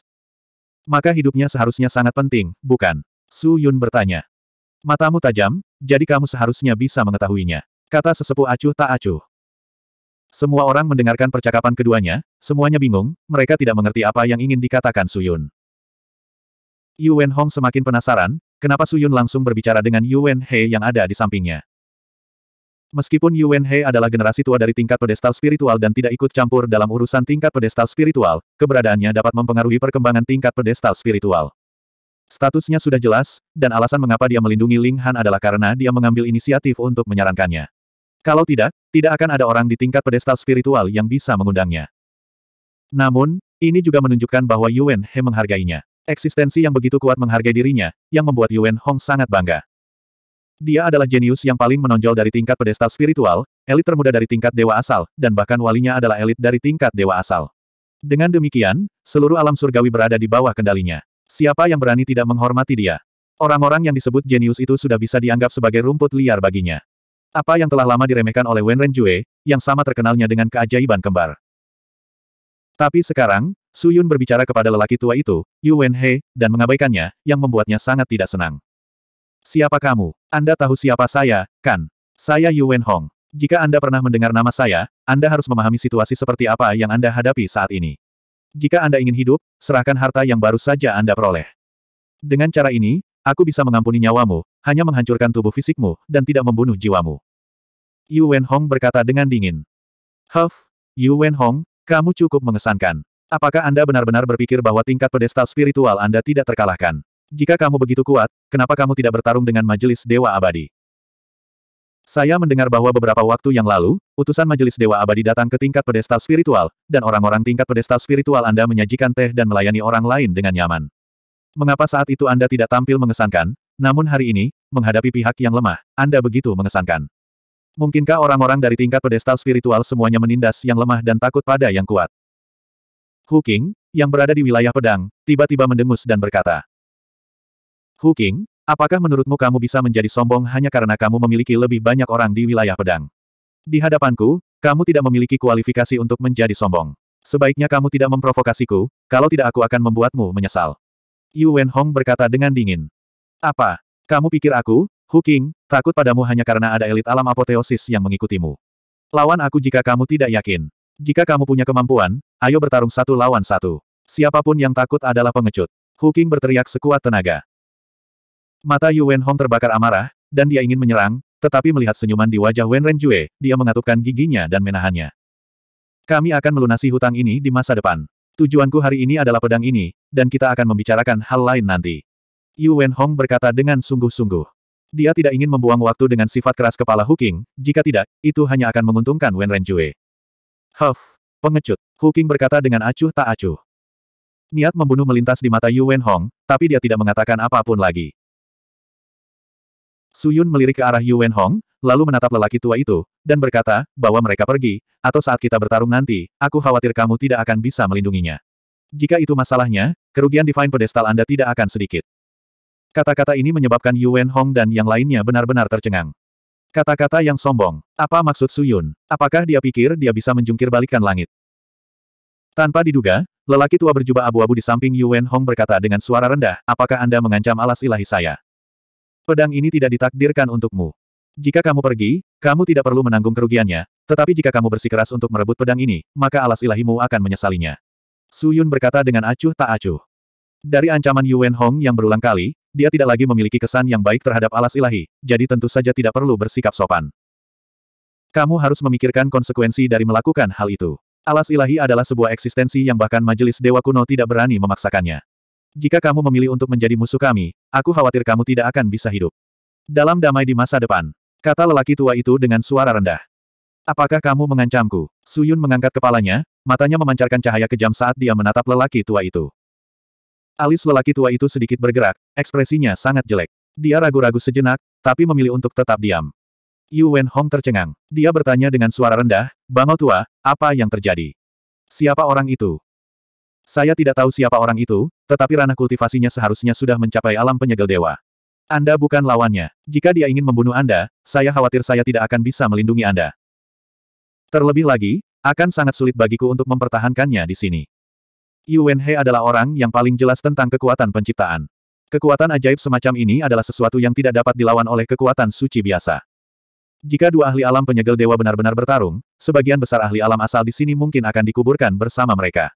Maka hidupnya seharusnya sangat penting, bukan? Su Yun bertanya. Matamu tajam, jadi kamu seharusnya bisa mengetahuinya. Kata sesepuh acuh tak acuh. Semua orang mendengarkan percakapan keduanya, semuanya bingung, mereka tidak mengerti apa yang ingin dikatakan Su Yun. Yu Hong semakin penasaran, kenapa Su Yun langsung berbicara dengan Yu He yang ada di sampingnya. Meskipun Yuan He adalah generasi tua dari tingkat pedestal spiritual dan tidak ikut campur dalam urusan tingkat pedestal spiritual, keberadaannya dapat mempengaruhi perkembangan tingkat pedestal spiritual. Statusnya sudah jelas, dan alasan mengapa dia melindungi Ling Han adalah karena dia mengambil inisiatif untuk menyarankannya. Kalau tidak, tidak akan ada orang di tingkat pedestal spiritual yang bisa mengundangnya. Namun, ini juga menunjukkan bahwa Yuan He menghargainya. Eksistensi yang begitu kuat menghargai dirinya, yang membuat Yuan Hong sangat bangga. Dia adalah jenius yang paling menonjol dari tingkat pedestal spiritual, elit termuda dari tingkat dewa asal, dan bahkan walinya adalah elit dari tingkat dewa asal. Dengan demikian, seluruh alam surgawi berada di bawah kendalinya. Siapa yang berani tidak menghormati dia? Orang-orang yang disebut jenius itu sudah bisa dianggap sebagai rumput liar baginya. Apa yang telah lama diremehkan oleh Wen Renjue, yang sama terkenalnya dengan keajaiban kembar. Tapi sekarang, Su Yun berbicara kepada lelaki tua itu, Yu He, dan mengabaikannya, yang membuatnya sangat tidak senang. Siapa kamu? Anda tahu siapa saya, kan? Saya Yu Hong. Jika Anda pernah mendengar nama saya, Anda harus memahami situasi seperti apa yang Anda hadapi saat ini. Jika Anda ingin hidup, serahkan harta yang baru saja Anda peroleh. Dengan cara ini, aku bisa mengampuni nyawamu, hanya menghancurkan tubuh fisikmu, dan tidak membunuh jiwamu. Yu Hong berkata dengan dingin. Huff, Yu Hong, kamu cukup mengesankan. Apakah Anda benar-benar berpikir bahwa tingkat pedestal spiritual Anda tidak terkalahkan? Jika kamu begitu kuat, kenapa kamu tidak bertarung dengan Majelis Dewa Abadi? Saya mendengar bahwa beberapa waktu yang lalu, utusan Majelis Dewa Abadi datang ke tingkat pedestal spiritual, dan orang-orang tingkat pedestal spiritual Anda menyajikan teh dan melayani orang lain dengan nyaman. Mengapa saat itu Anda tidak tampil mengesankan, namun hari ini, menghadapi pihak yang lemah, Anda begitu mengesankan? Mungkinkah orang-orang dari tingkat pedestal spiritual semuanya menindas yang lemah dan takut pada yang kuat? Huking, yang berada di wilayah pedang, tiba-tiba mendengus dan berkata, Hu King, apakah menurutmu kamu bisa menjadi sombong hanya karena kamu memiliki lebih banyak orang di wilayah pedang? Di hadapanku, kamu tidak memiliki kualifikasi untuk menjadi sombong. Sebaiknya kamu tidak memprovokasiku, kalau tidak aku akan membuatmu menyesal. Yu Hong berkata dengan dingin. Apa? Kamu pikir aku, Hu King, takut padamu hanya karena ada elit alam apoteosis yang mengikutimu. Lawan aku jika kamu tidak yakin. Jika kamu punya kemampuan, ayo bertarung satu lawan satu. Siapapun yang takut adalah pengecut. Hu King berteriak sekuat tenaga. Mata Yu Hong terbakar amarah, dan dia ingin menyerang, tetapi melihat senyuman di wajah Wen Ren Renjue, dia mengatupkan giginya dan menahannya. Kami akan melunasi hutang ini di masa depan. Tujuanku hari ini adalah pedang ini, dan kita akan membicarakan hal lain nanti. Yu Hong berkata dengan sungguh-sungguh. Dia tidak ingin membuang waktu dengan sifat keras kepala Huking, jika tidak, itu hanya akan menguntungkan Wen Ren Renjue. Huff, pengecut, Huking berkata dengan acuh tak acuh. Niat membunuh melintas di mata Yu Hong, tapi dia tidak mengatakan apapun lagi. Suyun melirik ke arah Yu Hong, lalu menatap lelaki tua itu, dan berkata, bahwa mereka pergi, atau saat kita bertarung nanti, aku khawatir kamu tidak akan bisa melindunginya. Jika itu masalahnya, kerugian Divine Pedestal Anda tidak akan sedikit. Kata-kata ini menyebabkan Yu Hong dan yang lainnya benar-benar tercengang. Kata-kata yang sombong. Apa maksud Suyun? Apakah dia pikir dia bisa menjungkir balikan langit? Tanpa diduga, lelaki tua berjubah abu-abu di samping Yu Hong berkata dengan suara rendah, apakah Anda mengancam alas ilahi saya? Pedang ini tidak ditakdirkan untukmu. Jika kamu pergi, kamu tidak perlu menanggung kerugiannya, tetapi jika kamu bersikeras untuk merebut pedang ini, maka alas ilahimu akan menyesalinya. Su Yun berkata dengan acuh tak acuh. Dari ancaman Yuan Hong yang berulang kali, dia tidak lagi memiliki kesan yang baik terhadap alas ilahi, jadi tentu saja tidak perlu bersikap sopan. Kamu harus memikirkan konsekuensi dari melakukan hal itu. Alas ilahi adalah sebuah eksistensi yang bahkan majelis dewa kuno tidak berani memaksakannya. Jika kamu memilih untuk menjadi musuh kami, Aku khawatir kamu tidak akan bisa hidup. Dalam damai di masa depan, kata lelaki tua itu dengan suara rendah. Apakah kamu mengancamku? Suyun mengangkat kepalanya, matanya memancarkan cahaya kejam saat dia menatap lelaki tua itu. Alis lelaki tua itu sedikit bergerak, ekspresinya sangat jelek. Dia ragu-ragu sejenak, tapi memilih untuk tetap diam. Yu Wen Hong tercengang. Dia bertanya dengan suara rendah, Bangau tua, apa yang terjadi? Siapa orang itu? Saya tidak tahu siapa orang itu, tetapi ranah kultivasinya seharusnya sudah mencapai alam penyegel dewa. Anda bukan lawannya. Jika dia ingin membunuh Anda, saya khawatir saya tidak akan bisa melindungi Anda. Terlebih lagi, akan sangat sulit bagiku untuk mempertahankannya di sini. Yuan He adalah orang yang paling jelas tentang kekuatan penciptaan. Kekuatan ajaib semacam ini adalah sesuatu yang tidak dapat dilawan oleh kekuatan suci biasa. Jika dua ahli alam penyegel dewa benar-benar bertarung, sebagian besar ahli alam asal di sini mungkin akan dikuburkan bersama mereka.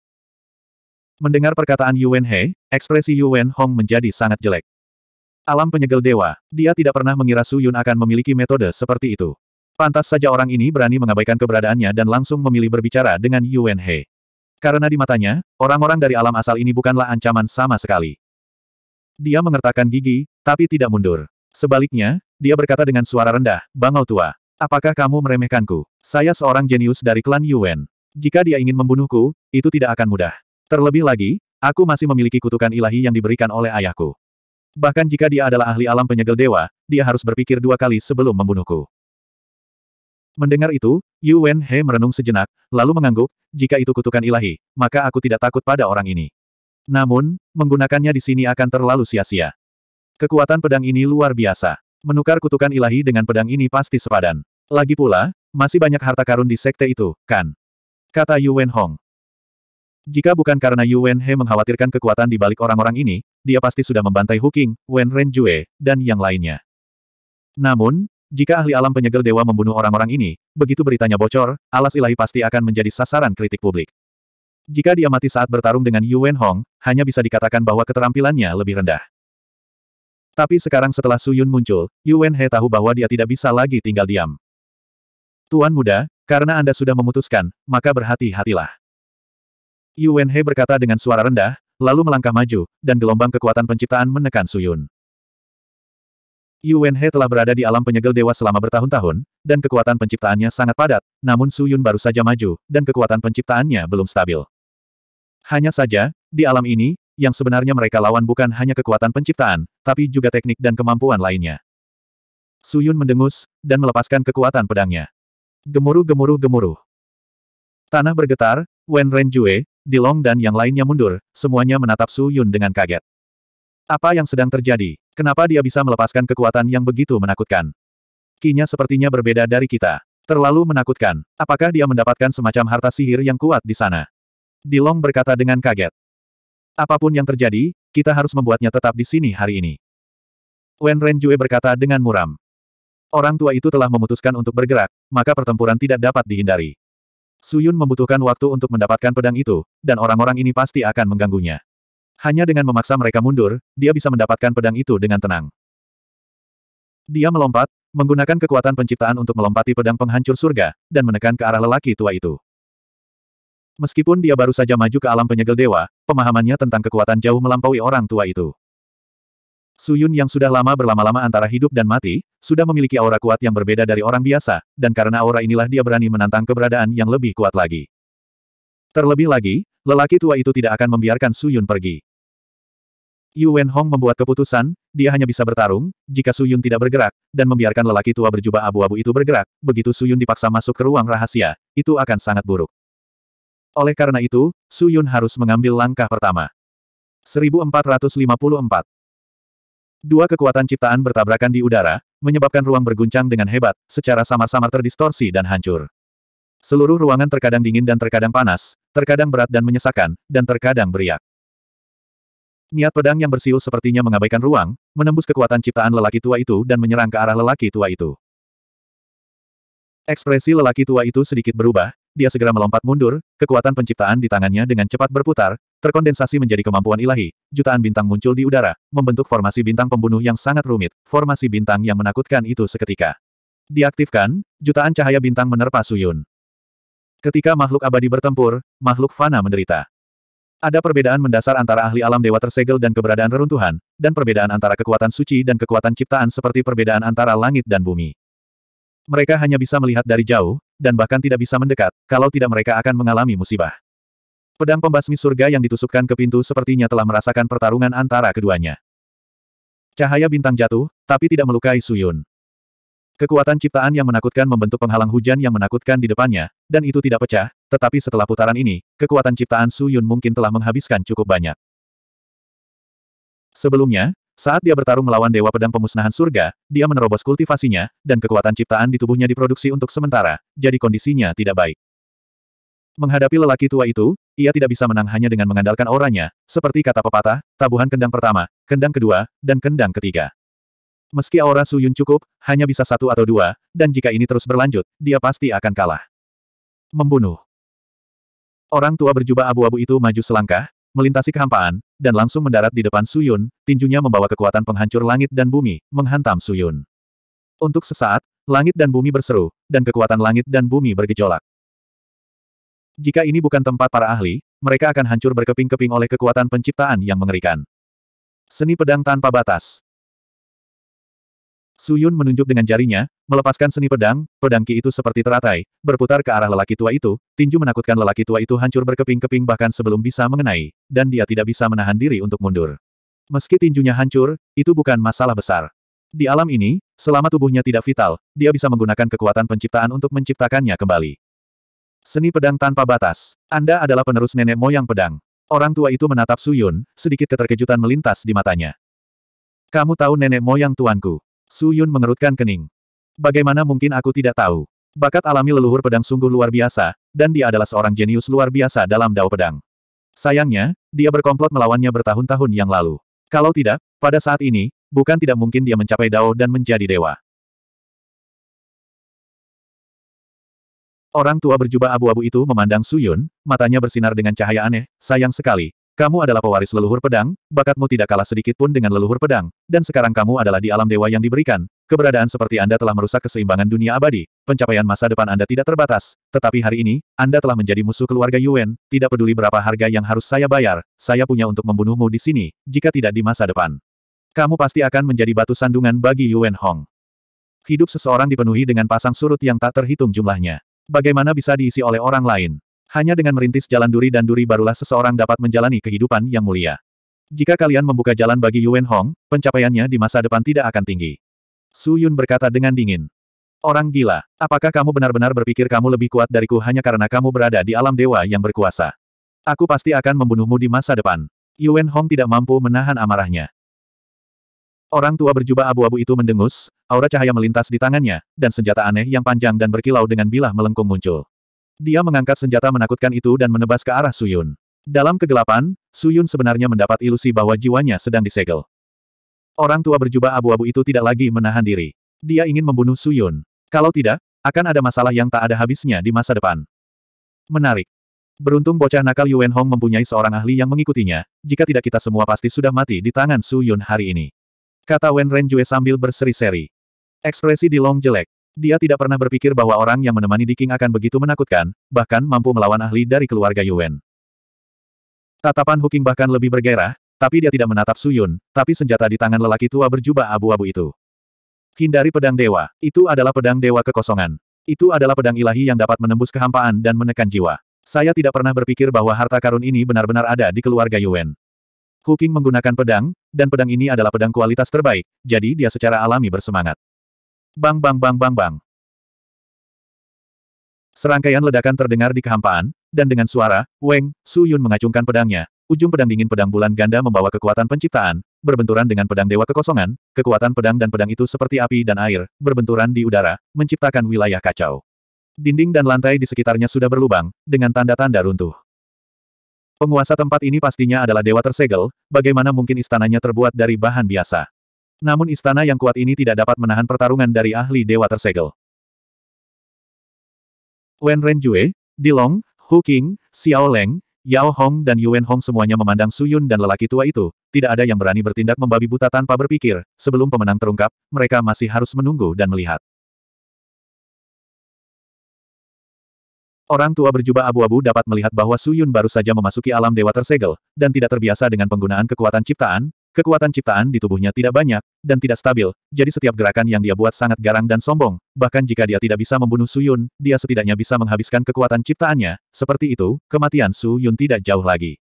Mendengar perkataan Yuan He, ekspresi Yuan Hong menjadi sangat jelek. Alam penyegel dewa, dia tidak pernah mengira Su Yun akan memiliki metode seperti itu. Pantas saja orang ini berani mengabaikan keberadaannya dan langsung memilih berbicara dengan Yuan He. Karena di matanya, orang-orang dari alam asal ini bukanlah ancaman sama sekali. Dia mengertakkan gigi, tapi tidak mundur. Sebaliknya, dia berkata dengan suara rendah, Bangau tua, apakah kamu meremehkanku? Saya seorang jenius dari klan Yuan. Jika dia ingin membunuhku, itu tidak akan mudah. Terlebih lagi, aku masih memiliki kutukan ilahi yang diberikan oleh ayahku. Bahkan jika dia adalah ahli alam penyegel dewa, dia harus berpikir dua kali sebelum membunuhku. Mendengar itu, Yu Wen He merenung sejenak, lalu mengangguk, jika itu kutukan ilahi, maka aku tidak takut pada orang ini. Namun, menggunakannya di sini akan terlalu sia-sia. Kekuatan pedang ini luar biasa. Menukar kutukan ilahi dengan pedang ini pasti sepadan. Lagi pula, masih banyak harta karun di sekte itu, kan? Kata Yu Wen Hong. Jika bukan karena Yu He mengkhawatirkan kekuatan di balik orang-orang ini, dia pasti sudah membantai Huking, Wen Renjue, dan yang lainnya. Namun, jika ahli alam penyegel dewa membunuh orang-orang ini, begitu beritanya bocor, alas ilahi pasti akan menjadi sasaran kritik publik. Jika dia mati saat bertarung dengan Yu Hong, hanya bisa dikatakan bahwa keterampilannya lebih rendah. Tapi sekarang setelah Su Yun muncul, Yu He tahu bahwa dia tidak bisa lagi tinggal diam. Tuan muda, karena Anda sudah memutuskan, maka berhati-hatilah. Yuan He berkata dengan suara rendah, lalu melangkah maju, dan gelombang kekuatan penciptaan menekan Suyun. Yuan He telah berada di alam penyegel dewa selama bertahun-tahun, dan kekuatan penciptaannya sangat padat, namun Suyun baru saja maju, dan kekuatan penciptaannya belum stabil. Hanya saja, di alam ini, yang sebenarnya mereka lawan bukan hanya kekuatan penciptaan, tapi juga teknik dan kemampuan lainnya. Suyun mendengus, dan melepaskan kekuatan pedangnya. Gemuruh gemuruh gemuruh. Tanah bergetar, Wen Ren Renjue, Dilong dan yang lainnya mundur, semuanya menatap Su Yun dengan kaget. Apa yang sedang terjadi? Kenapa dia bisa melepaskan kekuatan yang begitu menakutkan? Kinya sepertinya berbeda dari kita. Terlalu menakutkan. Apakah dia mendapatkan semacam harta sihir yang kuat di sana? Dilong berkata dengan kaget. Apapun yang terjadi, kita harus membuatnya tetap di sini hari ini. Wen Ren Renjue berkata dengan muram. Orang tua itu telah memutuskan untuk bergerak, maka pertempuran tidak dapat dihindari. Suyun membutuhkan waktu untuk mendapatkan pedang itu, dan orang-orang ini pasti akan mengganggunya. Hanya dengan memaksa mereka mundur, dia bisa mendapatkan pedang itu dengan tenang. Dia melompat, menggunakan kekuatan penciptaan untuk melompati pedang penghancur surga, dan menekan ke arah lelaki tua itu. Meskipun dia baru saja maju ke alam penyegel dewa, pemahamannya tentang kekuatan jauh melampaui orang tua itu. Suyun yang sudah lama berlama-lama antara hidup dan mati, sudah memiliki aura kuat yang berbeda dari orang biasa, dan karena aura inilah dia berani menantang keberadaan yang lebih kuat lagi. Terlebih lagi, lelaki tua itu tidak akan membiarkan Suyun pergi. Yu Hong membuat keputusan, dia hanya bisa bertarung, jika Suyun tidak bergerak, dan membiarkan lelaki tua berjubah abu-abu itu bergerak, begitu Suyun dipaksa masuk ke ruang rahasia, itu akan sangat buruk. Oleh karena itu, Suyun harus mengambil langkah pertama. 1454 Dua kekuatan ciptaan bertabrakan di udara, menyebabkan ruang berguncang dengan hebat, secara sama-sama terdistorsi dan hancur. Seluruh ruangan terkadang dingin dan terkadang panas, terkadang berat dan menyesakan, dan terkadang beriak. Niat pedang yang bersiul sepertinya mengabaikan ruang, menembus kekuatan ciptaan lelaki tua itu dan menyerang ke arah lelaki tua itu. Ekspresi lelaki tua itu sedikit berubah, dia segera melompat mundur, kekuatan penciptaan di tangannya dengan cepat berputar, terkondensasi menjadi kemampuan ilahi, jutaan bintang muncul di udara, membentuk formasi bintang pembunuh yang sangat rumit, formasi bintang yang menakutkan itu seketika. Diaktifkan, jutaan cahaya bintang menerpa Suyun. Ketika makhluk abadi bertempur, makhluk fana menderita. Ada perbedaan mendasar antara ahli alam dewa tersegel dan keberadaan reruntuhan, dan perbedaan antara kekuatan suci dan kekuatan ciptaan seperti perbedaan antara langit dan bumi. Mereka hanya bisa melihat dari jauh, dan bahkan tidak bisa mendekat, kalau tidak mereka akan mengalami musibah. Pedang pembasmi surga yang ditusukkan ke pintu sepertinya telah merasakan pertarungan antara keduanya. Cahaya bintang jatuh, tapi tidak melukai Suyun. Kekuatan ciptaan yang menakutkan membentuk penghalang hujan yang menakutkan di depannya, dan itu tidak pecah, tetapi setelah putaran ini, kekuatan ciptaan Suyun mungkin telah menghabiskan cukup banyak. Sebelumnya, saat dia bertarung melawan Dewa Pedang Pemusnahan Surga, dia menerobos kultivasinya, dan kekuatan ciptaan di tubuhnya diproduksi untuk sementara, jadi kondisinya tidak baik. Menghadapi lelaki tua itu, ia tidak bisa menang hanya dengan mengandalkan auranya, seperti kata pepatah, tabuhan kendang pertama, kendang kedua, dan kendang ketiga. Meski aura Suyun cukup, hanya bisa satu atau dua, dan jika ini terus berlanjut, dia pasti akan kalah. Membunuh. Orang tua berjubah abu-abu itu maju selangkah, melintasi kehampaan, dan langsung mendarat di depan Suyun, tinjunya membawa kekuatan penghancur langit dan bumi, menghantam Suyun. Untuk sesaat, langit dan bumi berseru, dan kekuatan langit dan bumi bergejolak. Jika ini bukan tempat para ahli, mereka akan hancur berkeping-keping oleh kekuatan penciptaan yang mengerikan. Seni pedang tanpa batas. Su Yun menunjuk dengan jarinya, melepaskan seni pedang, pedang Ki itu seperti teratai, berputar ke arah lelaki tua itu, tinju menakutkan lelaki tua itu hancur berkeping-keping bahkan sebelum bisa mengenai, dan dia tidak bisa menahan diri untuk mundur. Meski tinjunya hancur, itu bukan masalah besar. Di alam ini, selama tubuhnya tidak vital, dia bisa menggunakan kekuatan penciptaan untuk menciptakannya kembali. Seni pedang tanpa batas. Anda adalah penerus nenek moyang pedang. Orang tua itu menatap Suyun, sedikit keterkejutan melintas di matanya. Kamu tahu nenek moyang tuanku. Su Yun mengerutkan kening. Bagaimana mungkin aku tidak tahu? Bakat alami leluhur pedang sungguh luar biasa, dan dia adalah seorang jenius luar biasa dalam dao pedang. Sayangnya, dia berkomplot melawannya bertahun-tahun yang lalu. Kalau tidak, pada saat ini, bukan tidak mungkin dia mencapai dao dan menjadi dewa. Orang tua berjubah abu-abu itu memandang Suyun, matanya bersinar dengan cahaya aneh, sayang sekali, kamu adalah pewaris leluhur pedang, bakatmu tidak kalah sedikit pun dengan leluhur pedang, dan sekarang kamu adalah di alam dewa yang diberikan. Keberadaan seperti Anda telah merusak keseimbangan dunia abadi, pencapaian masa depan Anda tidak terbatas. Tetapi hari ini, Anda telah menjadi musuh keluarga Yuan. tidak peduli berapa harga yang harus saya bayar, saya punya untuk membunuhmu di sini, jika tidak di masa depan. Kamu pasti akan menjadi batu sandungan bagi Yuan Hong. Hidup seseorang dipenuhi dengan pasang surut yang tak terhitung jumlahnya. Bagaimana bisa diisi oleh orang lain? Hanya dengan merintis jalan duri dan duri barulah seseorang dapat menjalani kehidupan yang mulia. Jika kalian membuka jalan bagi Yuan Hong, pencapaiannya di masa depan tidak akan tinggi. Su Yun berkata dengan dingin. Orang gila, apakah kamu benar-benar berpikir kamu lebih kuat dariku hanya karena kamu berada di alam dewa yang berkuasa? Aku pasti akan membunuhmu di masa depan. Yuan Hong tidak mampu menahan amarahnya. Orang tua berjubah abu-abu itu mendengus, aura cahaya melintas di tangannya, dan senjata aneh yang panjang dan berkilau dengan bilah melengkung muncul. Dia mengangkat senjata menakutkan itu dan menebas ke arah Suyun. Dalam kegelapan, Suyun sebenarnya mendapat ilusi bahwa jiwanya sedang disegel. Orang tua berjubah abu-abu itu tidak lagi menahan diri. Dia ingin membunuh Suyun. Kalau tidak, akan ada masalah yang tak ada habisnya di masa depan. Menarik. Beruntung bocah nakal Yuen Hong mempunyai seorang ahli yang mengikutinya, jika tidak kita semua pasti sudah mati di tangan Suyun hari ini. Kata Wen Renjue sambil berseri-seri. Ekspresi di Long jelek. Dia tidak pernah berpikir bahwa orang yang menemani Diking akan begitu menakutkan, bahkan mampu melawan ahli dari keluarga Yuan. Tatapan Huking bahkan lebih bergairah, tapi dia tidak menatap Suyun, tapi senjata di tangan lelaki tua berjubah abu-abu itu. Hindari pedang dewa, itu adalah pedang dewa kekosongan. Itu adalah pedang ilahi yang dapat menembus kehampaan dan menekan jiwa. Saya tidak pernah berpikir bahwa harta karun ini benar-benar ada di keluarga Yuan. Huking menggunakan pedang, dan pedang ini adalah pedang kualitas terbaik, jadi dia secara alami bersemangat. Bang bang bang bang bang. Serangkaian ledakan terdengar di kehampaan, dan dengan suara, Weng, Su Yun mengacungkan pedangnya. Ujung pedang dingin pedang bulan ganda membawa kekuatan penciptaan, berbenturan dengan pedang dewa kekosongan, kekuatan pedang dan pedang itu seperti api dan air, berbenturan di udara, menciptakan wilayah kacau. Dinding dan lantai di sekitarnya sudah berlubang, dengan tanda-tanda runtuh. Penguasa tempat ini pastinya adalah dewa tersegel, bagaimana mungkin istananya terbuat dari bahan biasa. Namun istana yang kuat ini tidak dapat menahan pertarungan dari ahli dewa tersegel. Wen Ren Di Long, Hu Qing, Xiao Leng, Yao Hong dan Yuan Hong semuanya memandang Su Yun dan lelaki tua itu, tidak ada yang berani bertindak membabi buta tanpa berpikir, sebelum pemenang terungkap, mereka masih harus menunggu dan melihat. Orang tua berjubah abu-abu dapat melihat bahwa Su Yun baru saja memasuki alam dewa tersegel, dan tidak terbiasa dengan penggunaan kekuatan ciptaan, Kekuatan ciptaan di tubuhnya tidak banyak, dan tidak stabil, jadi setiap gerakan yang dia buat sangat garang dan sombong, bahkan jika dia tidak bisa membunuh Su Yun, dia setidaknya bisa menghabiskan kekuatan ciptaannya, seperti itu, kematian Su Yun tidak jauh lagi.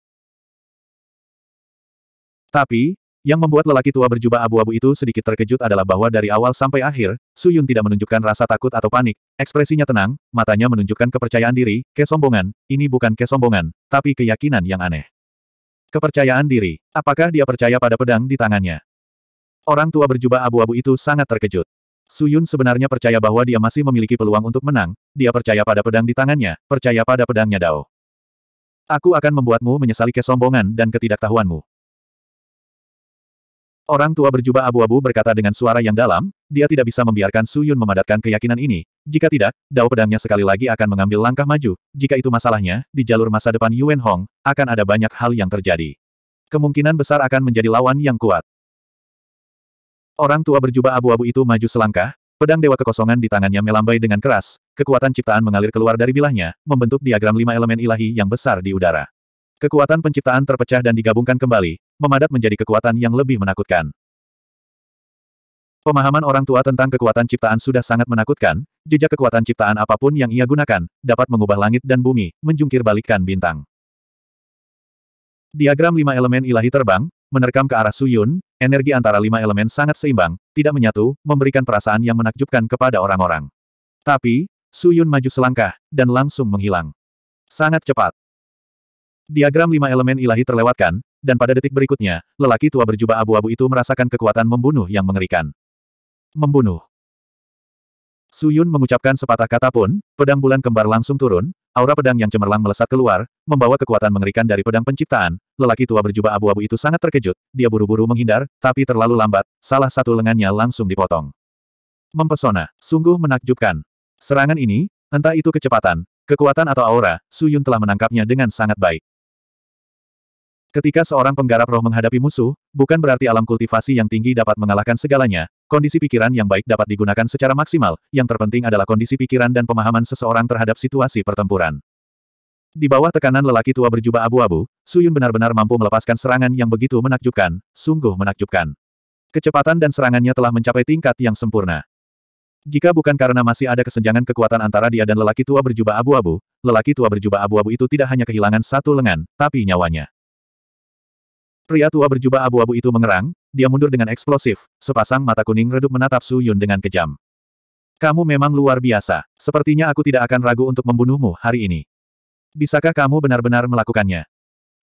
Tapi, yang membuat lelaki tua berjubah abu-abu itu sedikit terkejut adalah bahwa dari awal sampai akhir, Su Yun tidak menunjukkan rasa takut atau panik, ekspresinya tenang, matanya menunjukkan kepercayaan diri, kesombongan, ini bukan kesombongan, tapi keyakinan yang aneh. Kepercayaan diri. Apakah dia percaya pada pedang di tangannya? Orang tua berjubah abu-abu itu sangat terkejut. Suyun sebenarnya percaya bahwa dia masih memiliki peluang untuk menang, dia percaya pada pedang di tangannya, percaya pada pedangnya Dao. Aku akan membuatmu menyesali kesombongan dan ketidaktahuanmu. Orang tua berjubah abu-abu berkata dengan suara yang dalam, dia tidak bisa membiarkan Su Yun memadatkan keyakinan ini. Jika tidak, dao pedangnya sekali lagi akan mengambil langkah maju. Jika itu masalahnya, di jalur masa depan Yuan Hong, akan ada banyak hal yang terjadi. Kemungkinan besar akan menjadi lawan yang kuat. Orang tua berjubah abu-abu itu maju selangkah, pedang dewa kekosongan di tangannya melambai dengan keras, kekuatan ciptaan mengalir keluar dari bilahnya, membentuk diagram lima elemen ilahi yang besar di udara. Kekuatan penciptaan terpecah dan digabungkan kembali, memadat menjadi kekuatan yang lebih menakutkan. Pemahaman orang tua tentang kekuatan ciptaan sudah sangat menakutkan, jejak kekuatan ciptaan apapun yang ia gunakan, dapat mengubah langit dan bumi, menjungkir balikkan bintang. Diagram lima elemen ilahi terbang, menerkam ke arah Suyun, energi antara lima elemen sangat seimbang, tidak menyatu, memberikan perasaan yang menakjubkan kepada orang-orang. Tapi, Suyun maju selangkah, dan langsung menghilang. Sangat cepat. Diagram lima elemen ilahi terlewatkan, dan pada detik berikutnya, lelaki tua berjubah abu-abu itu merasakan kekuatan membunuh yang mengerikan. Membunuh. Suyun mengucapkan sepatah kata pun, pedang bulan kembar langsung turun, aura pedang yang cemerlang melesat keluar, membawa kekuatan mengerikan dari pedang penciptaan. Lelaki tua berjubah abu-abu itu sangat terkejut, dia buru-buru menghindar, tapi terlalu lambat, salah satu lengannya langsung dipotong. Mempesona, sungguh menakjubkan. Serangan ini, entah itu kecepatan, kekuatan atau aura, Suyun telah menangkapnya dengan sangat baik. Ketika seorang penggarap roh menghadapi musuh, bukan berarti alam kultivasi yang tinggi dapat mengalahkan segalanya, kondisi pikiran yang baik dapat digunakan secara maksimal, yang terpenting adalah kondisi pikiran dan pemahaman seseorang terhadap situasi pertempuran. Di bawah tekanan lelaki tua berjubah abu-abu, Suyun benar-benar mampu melepaskan serangan yang begitu menakjubkan, sungguh menakjubkan. Kecepatan dan serangannya telah mencapai tingkat yang sempurna. Jika bukan karena masih ada kesenjangan kekuatan antara dia dan lelaki tua berjubah abu-abu, lelaki tua berjubah abu-abu itu tidak hanya kehilangan satu lengan, tapi nyawanya. Pria tua berjubah abu-abu itu mengerang, dia mundur dengan eksplosif, sepasang mata kuning redup menatap Su Yun dengan kejam. Kamu memang luar biasa, sepertinya aku tidak akan ragu untuk membunuhmu hari ini. Bisakah kamu benar-benar melakukannya?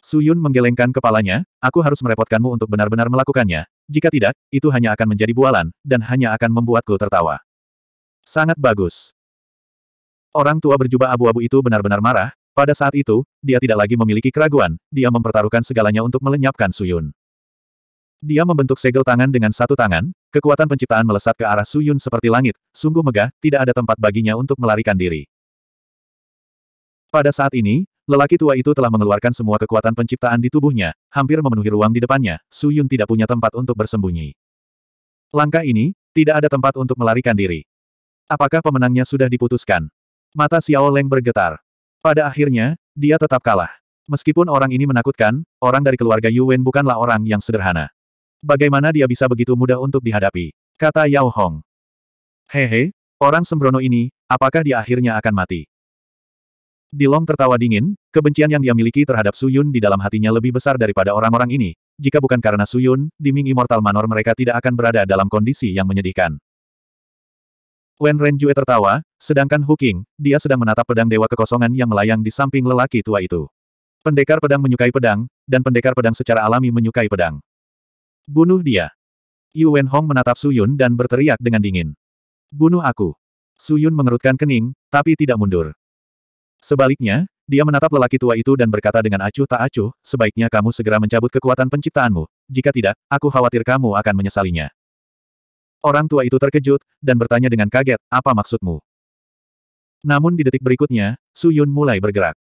Su Yun menggelengkan kepalanya, aku harus merepotkanmu untuk benar-benar melakukannya, jika tidak, itu hanya akan menjadi bualan, dan hanya akan membuatku tertawa. Sangat bagus. Orang tua berjubah abu-abu itu benar-benar marah, pada saat itu, dia tidak lagi memiliki keraguan, dia mempertaruhkan segalanya untuk melenyapkan Suyun. Dia membentuk segel tangan dengan satu tangan, kekuatan penciptaan melesat ke arah Suyun seperti langit, sungguh megah, tidak ada tempat baginya untuk melarikan diri. Pada saat ini, lelaki tua itu telah mengeluarkan semua kekuatan penciptaan di tubuhnya, hampir memenuhi ruang di depannya, Suyun tidak punya tempat untuk bersembunyi. Langkah ini, tidak ada tempat untuk melarikan diri. Apakah pemenangnya sudah diputuskan? Mata Xiao Leng bergetar. Pada akhirnya, dia tetap kalah. Meskipun orang ini menakutkan, orang dari keluarga Yuwen bukanlah orang yang sederhana. Bagaimana dia bisa begitu mudah untuk dihadapi? Kata Yao Hong. Hehe, orang sembrono ini, apakah dia akhirnya akan mati? Di Long tertawa dingin, kebencian yang dia miliki terhadap Su Yun di dalam hatinya lebih besar daripada orang-orang ini. Jika bukan karena Su Yun, di Ming Immortal Manor mereka tidak akan berada dalam kondisi yang menyedihkan. Wen Renjue tertawa, sedangkan Huking, dia sedang menatap pedang dewa kekosongan yang melayang di samping lelaki tua itu. Pendekar pedang menyukai pedang, dan pendekar pedang secara alami menyukai pedang. Bunuh dia. Yu Wen Hong menatap Suyun dan berteriak dengan dingin. Bunuh aku. Suyun mengerutkan kening, tapi tidak mundur. Sebaliknya, dia menatap lelaki tua itu dan berkata dengan acuh tak acuh, sebaiknya kamu segera mencabut kekuatan penciptaanmu, jika tidak, aku khawatir kamu akan menyesalinya. Orang tua itu terkejut, dan bertanya dengan kaget, apa maksudmu? Namun di detik berikutnya, Su Yun mulai bergerak.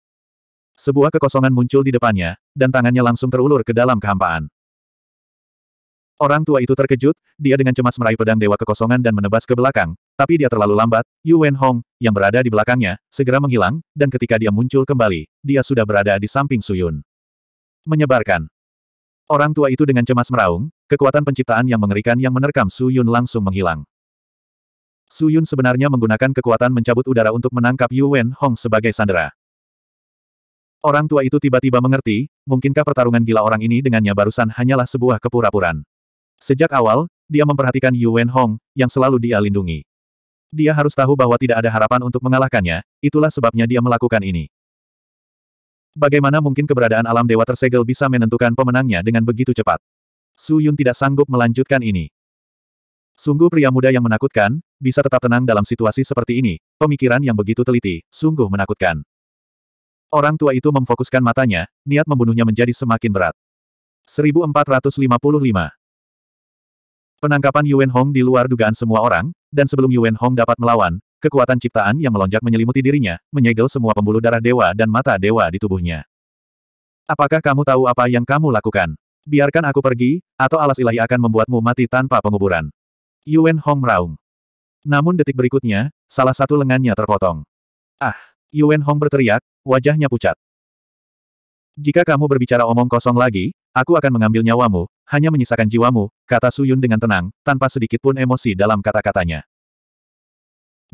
Sebuah kekosongan muncul di depannya, dan tangannya langsung terulur ke dalam kehampaan. Orang tua itu terkejut, dia dengan cemas meraih pedang dewa kekosongan dan menebas ke belakang, tapi dia terlalu lambat, Yu Wen Hong, yang berada di belakangnya, segera menghilang, dan ketika dia muncul kembali, dia sudah berada di samping Su Yun. Menyebarkan. Orang tua itu dengan cemas meraung, kekuatan penciptaan yang mengerikan yang menerkam Su Yun langsung menghilang. Su Yun sebenarnya menggunakan kekuatan mencabut udara untuk menangkap Yu Wen Hong sebagai sandera. Orang tua itu tiba-tiba mengerti, mungkinkah pertarungan gila orang ini dengannya barusan hanyalah sebuah kepura-puraan. Sejak awal, dia memperhatikan Yu Wen Hong, yang selalu dia lindungi. Dia harus tahu bahwa tidak ada harapan untuk mengalahkannya, itulah sebabnya dia melakukan ini. Bagaimana mungkin keberadaan alam dewa tersegel bisa menentukan pemenangnya dengan begitu cepat? Su Yun tidak sanggup melanjutkan ini. Sungguh pria muda yang menakutkan, bisa tetap tenang dalam situasi seperti ini, pemikiran yang begitu teliti, sungguh menakutkan. Orang tua itu memfokuskan matanya, niat membunuhnya menjadi semakin berat. 1455 Penangkapan Yuan Hong di luar dugaan semua orang, dan sebelum Yuan Hong dapat melawan, Kekuatan ciptaan yang melonjak menyelimuti dirinya, menyegel semua pembuluh darah dewa dan mata dewa di tubuhnya. Apakah kamu tahu apa yang kamu lakukan? Biarkan aku pergi, atau alas ilahi akan membuatmu mati tanpa penguburan. Yuan Hong meraung. Namun detik berikutnya, salah satu lengannya terpotong. Ah! Yuan Hong berteriak, wajahnya pucat. Jika kamu berbicara omong kosong lagi, aku akan mengambil nyawamu, hanya menyisakan jiwamu, kata Su Yun dengan tenang, tanpa sedikit pun emosi dalam kata-katanya.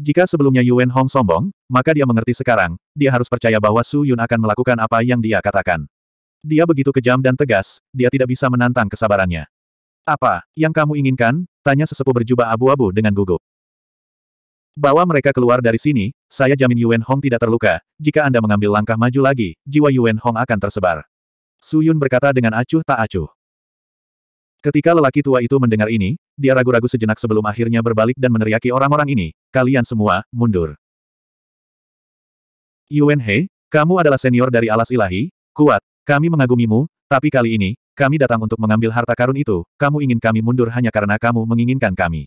Jika sebelumnya Yuan Hong sombong, maka dia mengerti sekarang, dia harus percaya bahwa Su Yun akan melakukan apa yang dia katakan. Dia begitu kejam dan tegas, dia tidak bisa menantang kesabarannya. Apa yang kamu inginkan? Tanya sesepuh berjubah abu-abu dengan gugup. Bawa mereka keluar dari sini, saya jamin Yuan Hong tidak terluka, jika Anda mengambil langkah maju lagi, jiwa Yuan Hong akan tersebar. Su Yun berkata dengan acuh tak acuh. Ketika lelaki tua itu mendengar ini, dia ragu-ragu sejenak sebelum akhirnya berbalik dan meneriaki orang-orang ini, kalian semua, mundur. Yuen He, kamu adalah senior dari alas ilahi, kuat, kami mengagumimu, tapi kali ini, kami datang untuk mengambil harta karun itu, kamu ingin kami mundur hanya karena kamu menginginkan kami.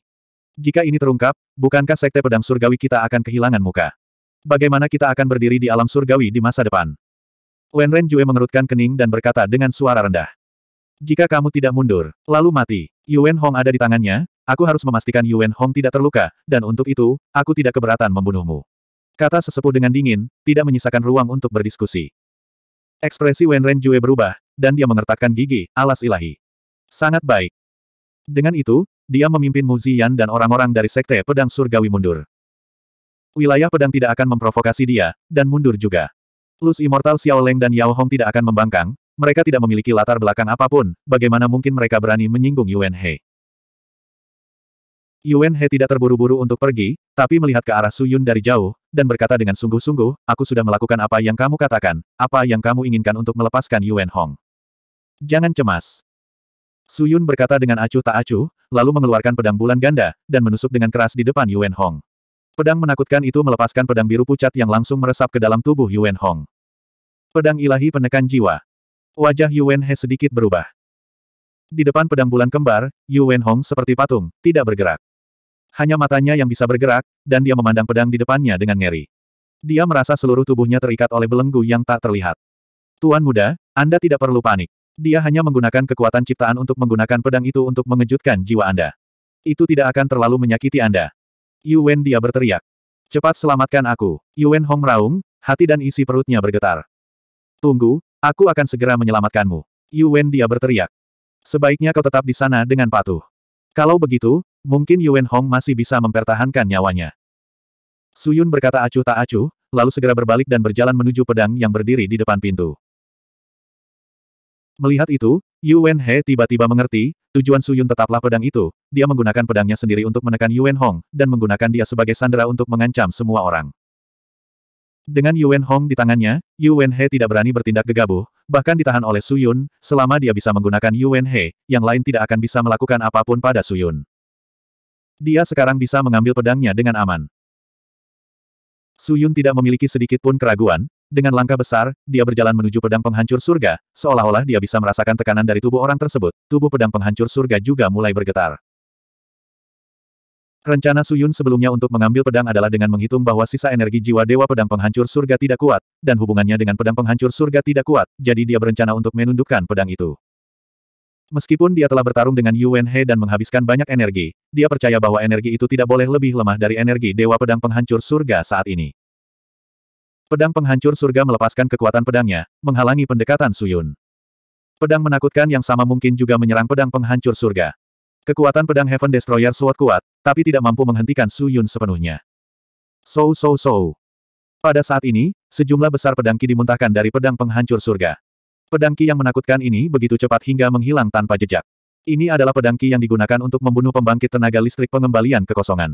Jika ini terungkap, bukankah sekte pedang surgawi kita akan kehilangan muka? Bagaimana kita akan berdiri di alam surgawi di masa depan? Wen Ren Jue mengerutkan kening dan berkata dengan suara rendah. Jika kamu tidak mundur, lalu mati. Yuan Hong ada di tangannya, aku harus memastikan Yuan Hong tidak terluka, dan untuk itu, aku tidak keberatan membunuhmu. Kata sesepuh dengan dingin, tidak menyisakan ruang untuk berdiskusi. Ekspresi Wen Ren Jue berubah, dan dia mengertakkan gigi, alas ilahi. Sangat baik. Dengan itu, dia memimpin Mu Yan dan orang-orang dari Sekte Pedang Surgawi mundur. Wilayah pedang tidak akan memprovokasi dia, dan mundur juga. Plus Immortal Xiao Leng dan Yao Hong tidak akan membangkang, mereka tidak memiliki latar belakang apapun, bagaimana mungkin mereka berani menyinggung Yuan He. Yuan He tidak terburu-buru untuk pergi, tapi melihat ke arah Su Yun dari jauh, dan berkata dengan sungguh-sungguh, aku sudah melakukan apa yang kamu katakan, apa yang kamu inginkan untuk melepaskan Yuan Hong. Jangan cemas. Su Yun berkata dengan acuh tak acuh, lalu mengeluarkan pedang bulan ganda, dan menusuk dengan keras di depan Yuan Hong. Pedang menakutkan itu melepaskan pedang biru pucat yang langsung meresap ke dalam tubuh Yuan Hong. Pedang ilahi penekan jiwa. Wajah Yuan He sedikit berubah. Di depan pedang bulan kembar, Yuan Hong seperti patung, tidak bergerak. Hanya matanya yang bisa bergerak, dan dia memandang pedang di depannya dengan ngeri. Dia merasa seluruh tubuhnya terikat oleh belenggu yang tak terlihat. Tuan muda, Anda tidak perlu panik. Dia hanya menggunakan kekuatan ciptaan untuk menggunakan pedang itu untuk mengejutkan jiwa Anda. Itu tidak akan terlalu menyakiti Anda. Yuan dia berteriak. Cepat selamatkan aku. Yuan Hong meraung, hati dan isi perutnya bergetar. Tunggu, Aku akan segera menyelamatkanmu. Yuwen dia berteriak. Sebaiknya kau tetap di sana dengan patuh. Kalau begitu, mungkin Yuwen Hong masih bisa mempertahankan nyawanya. Suyun berkata acuh tak acuh, lalu segera berbalik dan berjalan menuju pedang yang berdiri di depan pintu. Melihat itu, Yuwen He tiba-tiba mengerti, tujuan Suyun tetaplah pedang itu, dia menggunakan pedangnya sendiri untuk menekan Yuwen Hong, dan menggunakan dia sebagai sandera untuk mengancam semua orang. Dengan Yuan Hong di tangannya, Yuan He tidak berani bertindak gegabah, bahkan ditahan oleh Su Yun, selama dia bisa menggunakan Yuan He, yang lain tidak akan bisa melakukan apapun pada Su Yun. Dia sekarang bisa mengambil pedangnya dengan aman. Su Yun tidak memiliki sedikit pun keraguan, dengan langkah besar, dia berjalan menuju pedang penghancur surga, seolah-olah dia bisa merasakan tekanan dari tubuh orang tersebut, tubuh pedang penghancur surga juga mulai bergetar. Rencana Suyun sebelumnya untuk mengambil pedang adalah dengan menghitung bahwa sisa energi jiwa Dewa Pedang Penghancur Surga tidak kuat, dan hubungannya dengan pedang penghancur surga tidak kuat, jadi dia berencana untuk menundukkan pedang itu. Meskipun dia telah bertarung dengan Yuan He dan menghabiskan banyak energi, dia percaya bahwa energi itu tidak boleh lebih lemah dari energi Dewa Pedang Penghancur Surga saat ini. Pedang Penghancur Surga melepaskan kekuatan pedangnya, menghalangi pendekatan Suyun. Pedang menakutkan yang sama mungkin juga menyerang pedang penghancur surga, Kekuatan pedang Heaven Destroyer Sword kuat, tapi tidak mampu menghentikan Su Yun sepenuhnya. So so so. Pada saat ini, sejumlah besar pedang Ki dimuntahkan dari pedang penghancur surga. Pedang Ki yang menakutkan ini begitu cepat hingga menghilang tanpa jejak. Ini adalah pedang Ki yang digunakan untuk membunuh pembangkit tenaga listrik pengembalian kekosongan.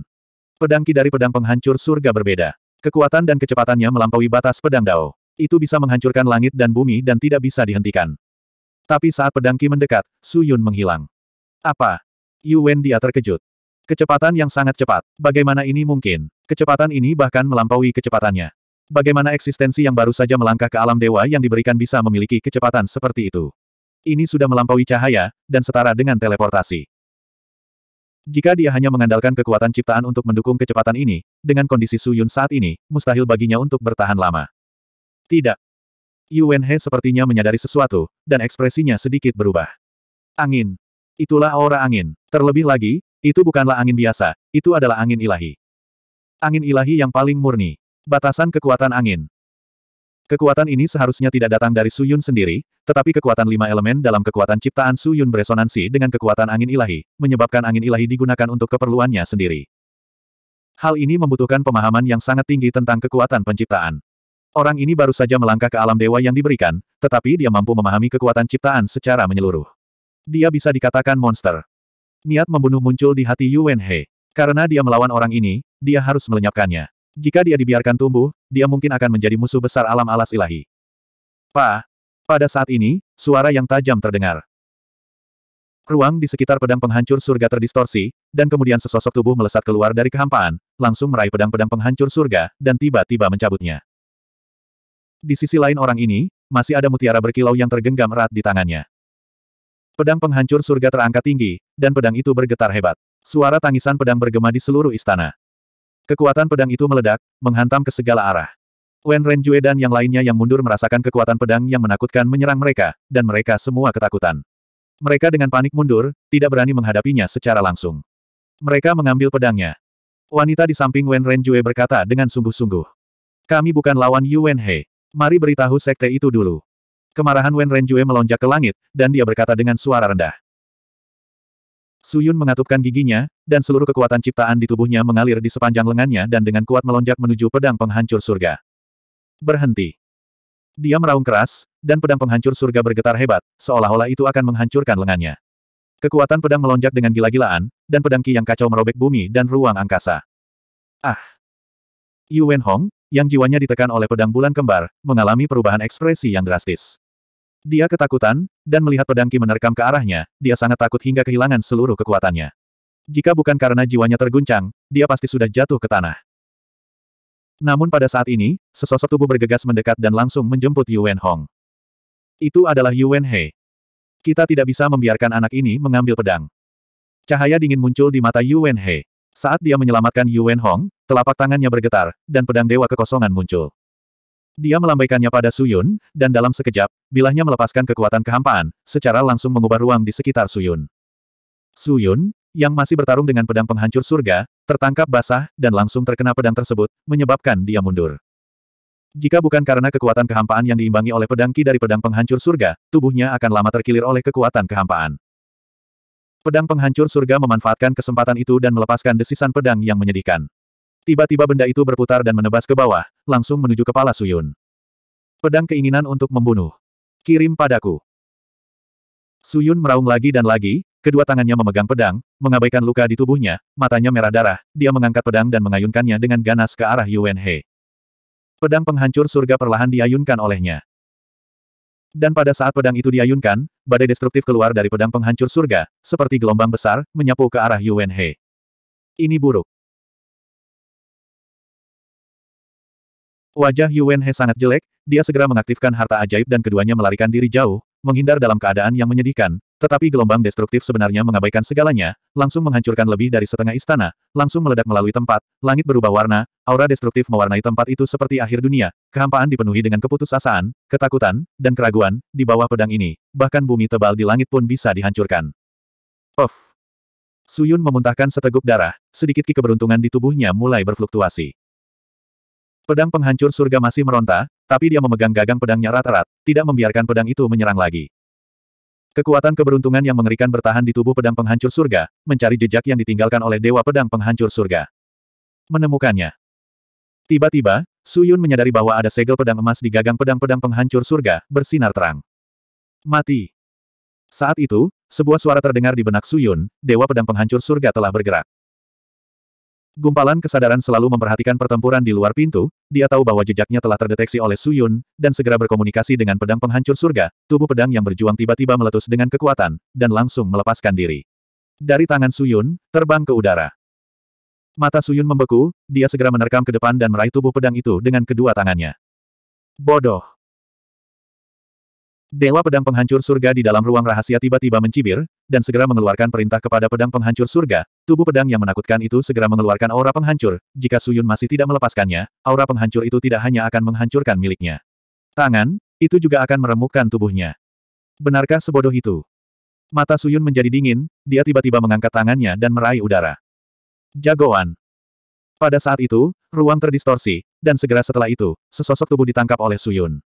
Pedang Ki dari pedang penghancur surga berbeda. Kekuatan dan kecepatannya melampaui batas pedang Dao. Itu bisa menghancurkan langit dan bumi dan tidak bisa dihentikan. Tapi saat pedang Ki mendekat, Su Yun menghilang. Apa? Yuwen dia terkejut. Kecepatan yang sangat cepat. Bagaimana ini mungkin? Kecepatan ini bahkan melampaui kecepatannya. Bagaimana eksistensi yang baru saja melangkah ke alam dewa yang diberikan bisa memiliki kecepatan seperti itu? Ini sudah melampaui cahaya, dan setara dengan teleportasi. Jika dia hanya mengandalkan kekuatan ciptaan untuk mendukung kecepatan ini, dengan kondisi Su Yun saat ini, mustahil baginya untuk bertahan lama. Tidak. Yuan He sepertinya menyadari sesuatu, dan ekspresinya sedikit berubah. Angin, Itulah aura angin. Terlebih lagi, itu bukanlah angin biasa, itu adalah angin ilahi. Angin ilahi yang paling murni. Batasan kekuatan angin. Kekuatan ini seharusnya tidak datang dari Suyun sendiri, tetapi kekuatan lima elemen dalam kekuatan ciptaan Suyun beresonansi dengan kekuatan angin ilahi, menyebabkan angin ilahi digunakan untuk keperluannya sendiri. Hal ini membutuhkan pemahaman yang sangat tinggi tentang kekuatan penciptaan. Orang ini baru saja melangkah ke alam dewa yang diberikan, tetapi dia mampu memahami kekuatan ciptaan secara menyeluruh. Dia bisa dikatakan monster. Niat membunuh muncul di hati Yuan He. Karena dia melawan orang ini, dia harus melenyapkannya. Jika dia dibiarkan tumbuh, dia mungkin akan menjadi musuh besar alam alas ilahi. Pa. Pada saat ini, suara yang tajam terdengar. Ruang di sekitar pedang penghancur surga terdistorsi, dan kemudian sesosok tubuh melesat keluar dari kehampaan, langsung meraih pedang-pedang penghancur surga, dan tiba-tiba mencabutnya. Di sisi lain orang ini, masih ada mutiara berkilau yang tergenggam erat di tangannya. Pedang penghancur surga terangkat tinggi, dan pedang itu bergetar hebat. Suara tangisan pedang bergema di seluruh istana. Kekuatan pedang itu meledak, menghantam ke segala arah. Wen Renjue dan yang lainnya yang mundur merasakan kekuatan pedang yang menakutkan menyerang mereka, dan mereka semua ketakutan. Mereka dengan panik mundur, tidak berani menghadapinya secara langsung. Mereka mengambil pedangnya. Wanita di samping Wen Ren Renjue berkata dengan sungguh-sungguh. Kami bukan lawan Yuan He. Mari beritahu sekte itu dulu. Kemarahan Wen Renjue melonjak ke langit, dan dia berkata dengan suara rendah. Suyun mengatupkan giginya, dan seluruh kekuatan ciptaan di tubuhnya mengalir di sepanjang lengannya dan dengan kuat melonjak menuju pedang penghancur surga. Berhenti. Dia meraung keras, dan pedang penghancur surga bergetar hebat, seolah-olah itu akan menghancurkan lengannya. Kekuatan pedang melonjak dengan gila-gilaan, dan pedang ki yang kacau merobek bumi dan ruang angkasa. Ah! Yu Wen Hong, yang jiwanya ditekan oleh pedang bulan kembar, mengalami perubahan ekspresi yang drastis. Dia ketakutan, dan melihat pedangki menerkam ke arahnya, dia sangat takut hingga kehilangan seluruh kekuatannya. Jika bukan karena jiwanya terguncang, dia pasti sudah jatuh ke tanah. Namun pada saat ini, sesosok tubuh bergegas mendekat dan langsung menjemput Yuan Hong. Itu adalah Yuan He. Kita tidak bisa membiarkan anak ini mengambil pedang. Cahaya dingin muncul di mata Yuan He. Saat dia menyelamatkan Yuan Hong, telapak tangannya bergetar, dan pedang dewa kekosongan muncul. Dia melambaikannya pada Suyun, dan dalam sekejap, bilahnya melepaskan kekuatan kehampaan, secara langsung mengubah ruang di sekitar Suyun. Suyun, yang masih bertarung dengan pedang penghancur surga, tertangkap basah, dan langsung terkena pedang tersebut, menyebabkan dia mundur. Jika bukan karena kekuatan kehampaan yang diimbangi oleh pedang ki dari pedang penghancur surga, tubuhnya akan lama terkilir oleh kekuatan kehampaan. Pedang penghancur surga memanfaatkan kesempatan itu dan melepaskan desisan pedang yang menyedihkan. Tiba-tiba benda itu berputar dan menebas ke bawah, langsung menuju kepala Suyun. Pedang keinginan untuk membunuh. Kirim padaku. Suyun meraung lagi dan lagi, kedua tangannya memegang pedang, mengabaikan luka di tubuhnya, matanya merah darah, dia mengangkat pedang dan mengayunkannya dengan ganas ke arah Yuen He. Pedang penghancur surga perlahan diayunkan olehnya. Dan pada saat pedang itu diayunkan, badai destruktif keluar dari pedang penghancur surga, seperti gelombang besar, menyapu ke arah Yuen He. Ini buruk. Wajah Yuan He sangat jelek, dia segera mengaktifkan harta ajaib dan keduanya melarikan diri jauh, menghindar dalam keadaan yang menyedihkan, tetapi gelombang destruktif sebenarnya mengabaikan segalanya, langsung menghancurkan lebih dari setengah istana, langsung meledak melalui tempat, langit berubah warna, aura destruktif mewarnai tempat itu seperti akhir dunia, kehampaan dipenuhi dengan keputusasaan, ketakutan, dan keraguan, di bawah pedang ini, bahkan bumi tebal di langit pun bisa dihancurkan. Of. Suyun memuntahkan seteguk darah, sedikit keberuntungan di tubuhnya mulai berfluktuasi. Pedang penghancur surga masih meronta, tapi dia memegang gagang pedangnya rata-rat, tidak membiarkan pedang itu menyerang lagi. Kekuatan keberuntungan yang mengerikan bertahan di tubuh pedang penghancur surga, mencari jejak yang ditinggalkan oleh dewa pedang penghancur surga. Menemukannya. Tiba-tiba, Su Yun menyadari bahwa ada segel pedang emas di gagang pedang-pedang penghancur surga, bersinar terang. Mati. Saat itu, sebuah suara terdengar di benak Su Yun, dewa pedang penghancur surga telah bergerak. Gumpalan kesadaran selalu memperhatikan pertempuran di luar pintu, dia tahu bahwa jejaknya telah terdeteksi oleh Su Yun, dan segera berkomunikasi dengan pedang penghancur surga, tubuh pedang yang berjuang tiba-tiba meletus dengan kekuatan, dan langsung melepaskan diri. Dari tangan Su Yun, terbang ke udara. Mata Su Yun membeku, dia segera menerkam ke depan dan meraih tubuh pedang itu dengan kedua tangannya. Bodoh! Dewa pedang penghancur surga di dalam ruang rahasia tiba-tiba mencibir, dan segera mengeluarkan perintah kepada pedang penghancur surga, tubuh pedang yang menakutkan itu segera mengeluarkan aura penghancur, jika Suyun masih tidak melepaskannya, aura penghancur itu tidak hanya akan menghancurkan miliknya. Tangan, itu juga akan meremukkan tubuhnya. Benarkah sebodoh itu? Mata Suyun menjadi dingin, dia tiba-tiba mengangkat tangannya dan meraih udara. Jagoan. Pada saat itu, ruang terdistorsi, dan segera setelah itu, sesosok tubuh ditangkap oleh Suyun.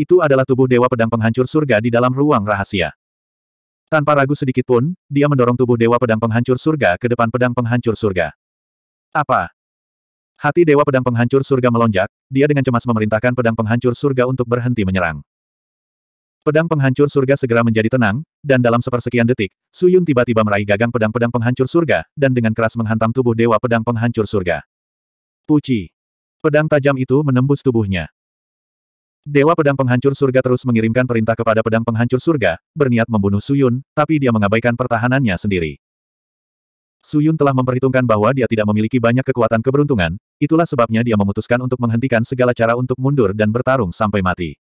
Itu adalah tubuh Dewa Pedang Penghancur Surga di dalam ruang rahasia. Tanpa ragu sedikit pun, dia mendorong tubuh Dewa Pedang Penghancur Surga ke depan Pedang Penghancur Surga. Apa? Hati Dewa Pedang Penghancur Surga melonjak, dia dengan cemas memerintahkan Pedang Penghancur Surga untuk berhenti menyerang. Pedang Penghancur Surga segera menjadi tenang, dan dalam sepersekian detik, Suyun tiba-tiba meraih gagang pedang-pedang penghancur surga, dan dengan keras menghantam tubuh Dewa Pedang Penghancur Surga. Puci! Pedang tajam itu menembus tubuhnya. Dewa Pedang Penghancur Surga terus mengirimkan perintah kepada Pedang Penghancur Surga, berniat membunuh Suyun, tapi dia mengabaikan pertahanannya sendiri. Suyun telah memperhitungkan bahwa dia tidak memiliki banyak kekuatan keberuntungan, itulah sebabnya dia memutuskan untuk menghentikan segala cara untuk mundur dan bertarung sampai mati.